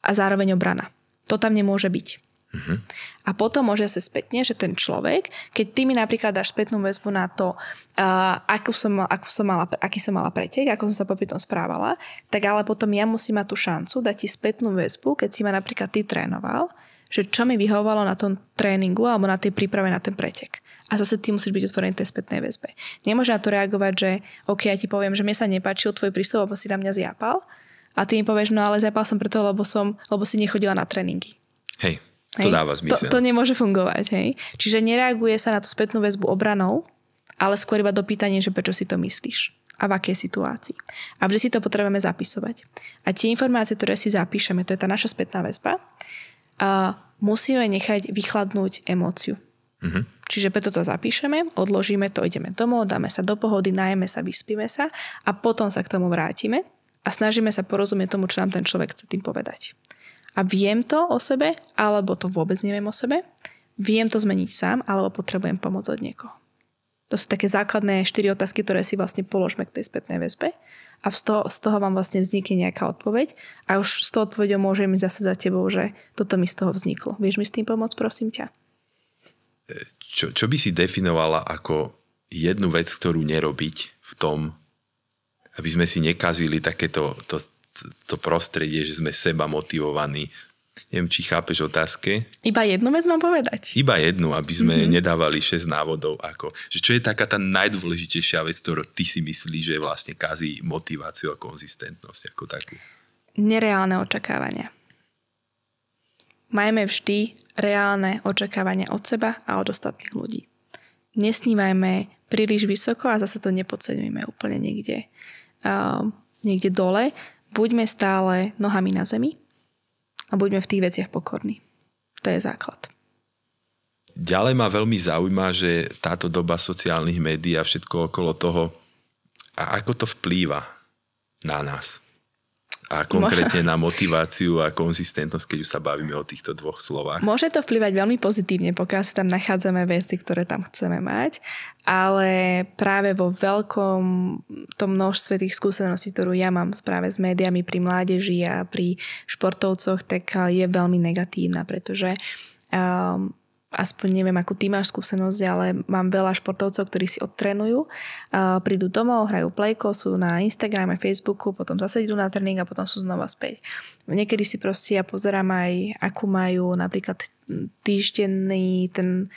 a zároveň obrana. To tam nemôže byť. Uh-huh. A potom môže sa spätne, že ten človek, keď ty mi napríklad dáš spätnú väzbu na to, uh, akú som, akú som mala, aký som mala pretek, ako som sa popri tom správala, tak ale potom ja musím mať tú šancu dať ti spätnú väzbu, keď si ma napríklad ty trénoval, že čo mi vyhovovalo na tom tréningu alebo na tej príprave na ten pretek. A zase ty musíš byť otvorený tej spätnej väzbe. Nemôže na to reagovať, že OK, ja ti poviem, že mne sa nepáčil tvoj prístup, lebo si na mňa zjapal. A ty mi povieš, no ale zjapal som preto, lebo, som, lebo si nechodila na tréningy. Hej, hej. dáva zmysel. To, to nemôže fungovať. Hej. Čiže nereaguje sa na tú spätnú väzbu obranou, ale skôr iba dopýtanie, že prečo si to myslíš a v akej situácii. A vždy si to potrebujeme zapisovať. A tie informácie, ktoré si zapíšeme, to je tá naša spätná väzba, a musíme nechať vychladnúť emóciu. Mm-hmm. Čiže preto to zapíšeme, odložíme to, ideme domov, dáme sa do pohody, najeme sa, vyspíme sa a potom sa k tomu vrátime a snažíme sa porozumieť tomu, čo nám ten človek chce tým povedať. A viem to o sebe, alebo to vôbec neviem o sebe, viem to zmeniť sám, alebo potrebujem pomoc od niekoho. To sú také základné štyri otázky, ktoré si vlastne položme k tej spätnej väzbe a z toho, z toho vám vlastne vznikne nejaká odpoveď a už s tou odpoveďou môžem ísť zase za tebou, že toto mi z toho vzniklo. Vieš mi s tým pomôcť, prosím ťa? Čo, čo by si definovala ako jednu vec, ktorú nerobiť v tom, aby sme si nekazili takéto to, to prostredie, že sme seba motivovaní, Neviem, či chápeš otázky. Iba jednu vec mám povedať. Iba jednu, aby sme mm-hmm. nedávali 6 návodov. Ako, že čo je taká tá najdôležitejšia vec, ktorú ty si myslíš, že vlastne kazí motiváciu a konzistentnosť ako takú? Nereálne očakávania. Majme vždy reálne očakávania od seba a od ostatných ľudí. Nesnívajme príliš vysoko a zase to nepodceňujme úplne niekde, uh, niekde dole. Buďme stále nohami na zemi, a buďme v tých veciach pokorní. To je základ. Ďalej ma veľmi zaujíma, že táto doba sociálnych médií a všetko okolo toho, a ako to vplýva na nás? a konkrétne na motiváciu a konzistentnosť, keď už sa bavíme o týchto dvoch slovách. Môže to vplyvať veľmi pozitívne, pokiaľ sa tam nachádzame veci, ktoré tam chceme mať, ale práve vo veľkom tom množstve tých skúseností, ktorú ja mám práve s médiami pri mládeži a pri športovcoch, tak je veľmi negatívna, pretože um, aspoň neviem, akú ty máš skúsenosť, ale mám veľa športovcov, ktorí si odtrenujú, prídu domov, hrajú plejko, sú na Instagrame, Facebooku, potom zase idú na tréning a potom sú znova späť. Niekedy si proste ja pozerám aj, akú majú napríklad týždenný ten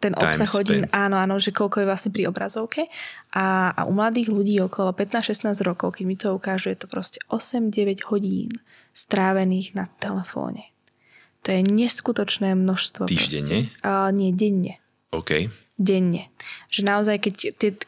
ten obsah hodín, áno, áno, že koľko je vlastne pri obrazovke. A, a u mladých ľudí okolo 15-16 rokov, keď mi to ukáže, je to proste 8-9 hodín strávených na telefóne. To je neskutočné množstvo. Týždenne? Uh, nie, denne. OK. Denne. Že naozaj, keď,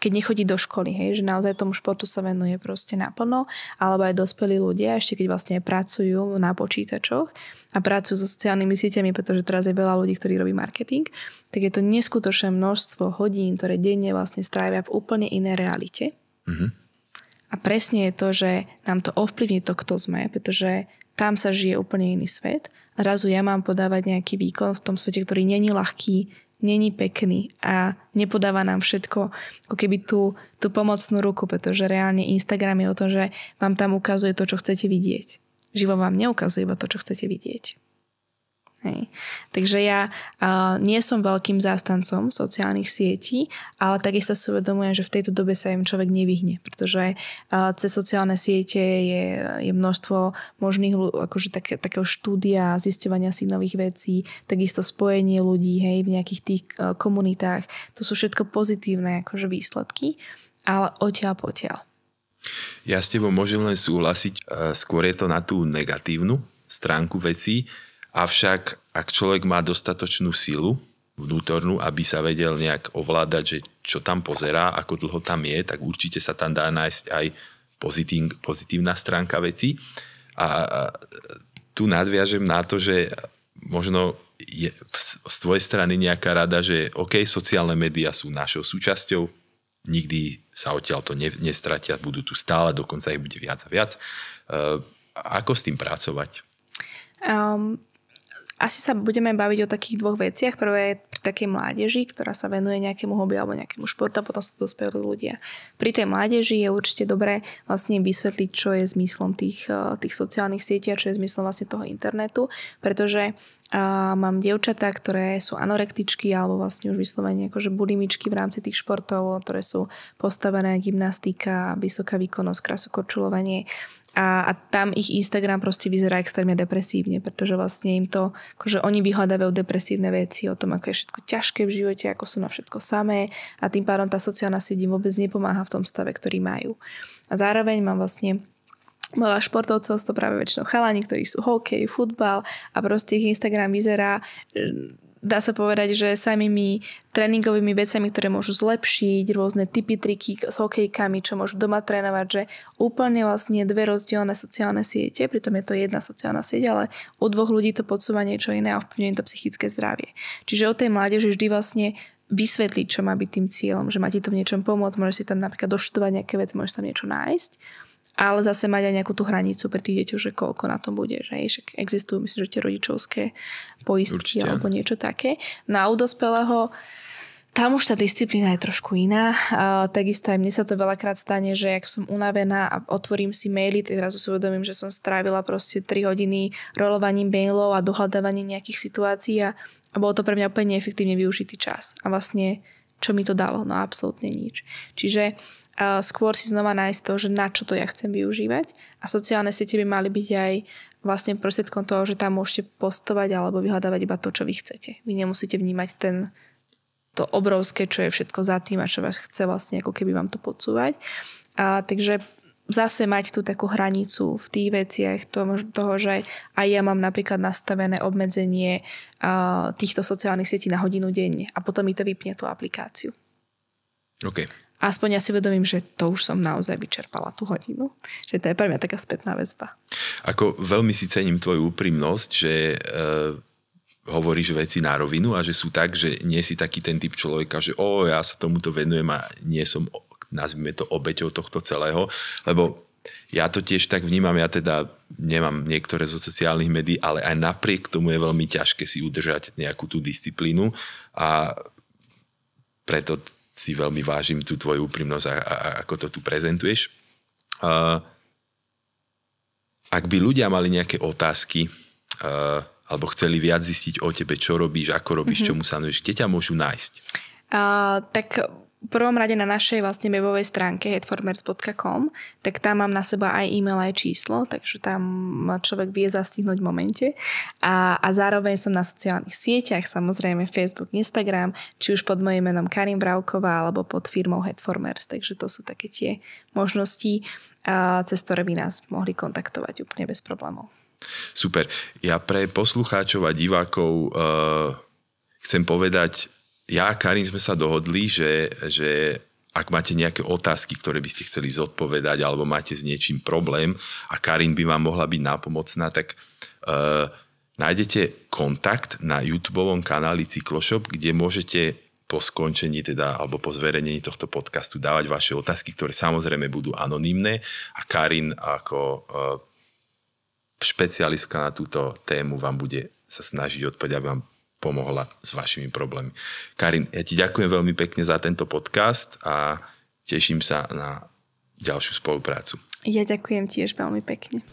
keď nechodí do školy, hej, že naozaj tomu športu sa venuje proste naplno, alebo aj dospelí ľudia, ešte keď vlastne pracujú na počítačoch a pracujú so sociálnymi sieťami, pretože teraz je veľa ľudí, ktorí robí marketing, tak je to neskutočné množstvo hodín, ktoré denne vlastne strávia v úplne inej realite. Mm-hmm. A presne je to, že nám to ovplyvní to, kto sme, pretože tam sa žije úplne iný svet. A razu ja mám podávať nejaký výkon v tom svete, ktorý není ľahký, není pekný a nepodáva nám všetko, ako keby tú, tú pomocnú ruku, pretože reálne Instagram je o tom, že vám tam ukazuje to, čo chcete vidieť. Živo vám neukazuje iba to, čo chcete vidieť. Hej. Takže ja uh, nie som veľkým zástancom sociálnych sietí, ale takisto sa uvedomujem, že v tejto dobe sa im človek nevyhne, pretože uh, cez sociálne siete je, je množstvo možných akože také, takého štúdia, zistovania si nových vecí, takisto spojenie ľudí hej, v nejakých tých uh, komunitách. To sú všetko pozitívne akože výsledky, ale odtiaľ potiaľ. Ja s tebou môžem len súhlasiť, skôr je to na tú negatívnu stránku vecí, Avšak ak človek má dostatočnú silu vnútornú, aby sa vedel nejak ovládať, že čo tam pozerá, ako dlho tam je, tak určite sa tam dá nájsť aj pozitív, pozitívna stránka veci. A, tu nadviažem na to, že možno je z tvojej strany nejaká rada, že OK, sociálne médiá sú našou súčasťou, nikdy sa odtiaľ to ne, nestratia, budú tu stále, dokonca ich bude viac a viac. Uh, ako s tým pracovať? Um, asi sa budeme baviť o takých dvoch veciach. Prvé je pri takej mládeži, ktorá sa venuje nejakému hobby alebo nejakému športu a potom sú to dospelí ľudia. Pri tej mládeži je určite dobré vlastne vysvetliť, čo je zmyslom tých, eh, tých sociálnych sietí a čo je zmyslom vlastne toho internetu, pretože a eh, mám dievčatá, ktoré sú anorektičky alebo vlastne už vyslovene akože bulimičky v rámci tých športov, ktoré sú postavené gymnastika, vysoká výkonnosť, krasokorčulovanie a, a tam ich Instagram proste vyzerá extrémne depresívne, pretože vlastne im to, akože oni vyhľadávajú depresívne veci o tom, ako je všetko ťažké v živote, ako sú na všetko samé a tým pádom tá sociálna sieť im vôbec nepomáha v tom stave, ktorý majú. A zároveň mám vlastne Veľa športovcov to práve väčšinou chalani, ktorí sú hokej, futbal a proste ich Instagram vyzerá dá sa povedať, že samými tréningovými vecami, ktoré môžu zlepšiť, rôzne typy triky s hokejkami, čo môžu doma trénovať, že úplne vlastne dve rozdielne sociálne siete, pritom je to jedna sociálna sieť, ale u dvoch ľudí to podsúva niečo iné a ovplyvňuje to psychické zdravie. Čiže o tej mládeže vždy vlastne vysvetliť, čo má byť tým cieľom, že má ti to v niečom pomôcť, môžeš si tam napríklad doštudovať nejaké veci, môžeš tam niečo nájsť ale zase mať aj nejakú tú hranicu pre tých deťov, že koľko na tom bude. Že však existujú, myslím, že tie rodičovské poistky Určite. alebo niečo také. Na no u dospelého tam už tá disciplína je trošku iná. A takisto aj mne sa to veľakrát stane, že ak som unavená a otvorím si maily, tak zrazu si uvedomím, že som strávila proste 3 hodiny rolovaním mailov a dohľadávaním nejakých situácií a, a bolo to pre mňa úplne neefektívne využitý čas. A vlastne čo mi to dalo? No absolútne nič. Čiže Eh, skôr si znova nájsť to, že na čo to ja chcem využívať a sociálne siete by mali byť aj vlastne prostriedkom toho, že tam môžete postovať alebo vyhľadávať iba to, čo vy chcete. Vy nemusíte vnímať ten, to obrovské, čo je všetko za tým a čo vás chce vlastne ako keby vám to podsúvať. A, takže zase mať tú takú hranicu v tých veciach toho, toho že aj ja mám napríklad nastavené obmedzenie a, eh, týchto sociálnych sietí na hodinu denne a potom mi to vypne tú aplikáciu. Okay aspoň ja si vedomím, že to už som naozaj vyčerpala tú hodinu. Že to je pre mňa taká spätná väzba. Ako veľmi si cením tvoju úprimnosť, že e, hovoríš veci na rovinu a že sú tak, že nie si taký ten typ človeka, že o, ja sa tomuto venujem a nie som, nazvime to, obeťou tohto celého, lebo ja to tiež tak vnímam, ja teda nemám niektoré zo sociálnych médií, ale aj napriek tomu je veľmi ťažké si udržať nejakú tú disciplínu a preto si veľmi vážim tú tvoju úprimnosť a, a, a ako to tu prezentuješ. Uh, ak by ľudia mali nejaké otázky uh, alebo chceli viac zistiť o tebe, čo robíš, ako robíš, mm-hmm. čomu sa venuješ, kde ťa môžu nájsť? Uh, tak prvom rade na našej vlastne webovej stránke headformers.com, tak tam mám na seba aj e-mail, aj číslo, takže tam ma človek vie zastihnúť v momente. A, a zároveň som na sociálnych sieťach, samozrejme Facebook, Instagram, či už pod mojim menom Karim Brauková alebo pod firmou Headformers, takže to sú také tie možnosti, a, cez ktoré by nás mohli kontaktovať úplne bez problémov. Super. Ja pre poslucháčov a divákov uh, chcem povedať, ja a Karin sme sa dohodli, že, že ak máte nejaké otázky, ktoré by ste chceli zodpovedať alebo máte s niečím problém a Karin by vám mohla byť nápomocná, tak e, nájdete kontakt na YouTube kanáli Cykloshop, kde môžete po skončení teda, alebo po zverejnení tohto podcastu dávať vaše otázky, ktoré samozrejme budú anonymné a Karin ako eh, špecialistka na túto tému vám bude sa snažiť odpovedať, aby vám pomohla s vašimi problémy. Karin, ja ti ďakujem veľmi pekne za tento podcast a teším sa na ďalšiu spoluprácu. Ja ďakujem tiež veľmi pekne.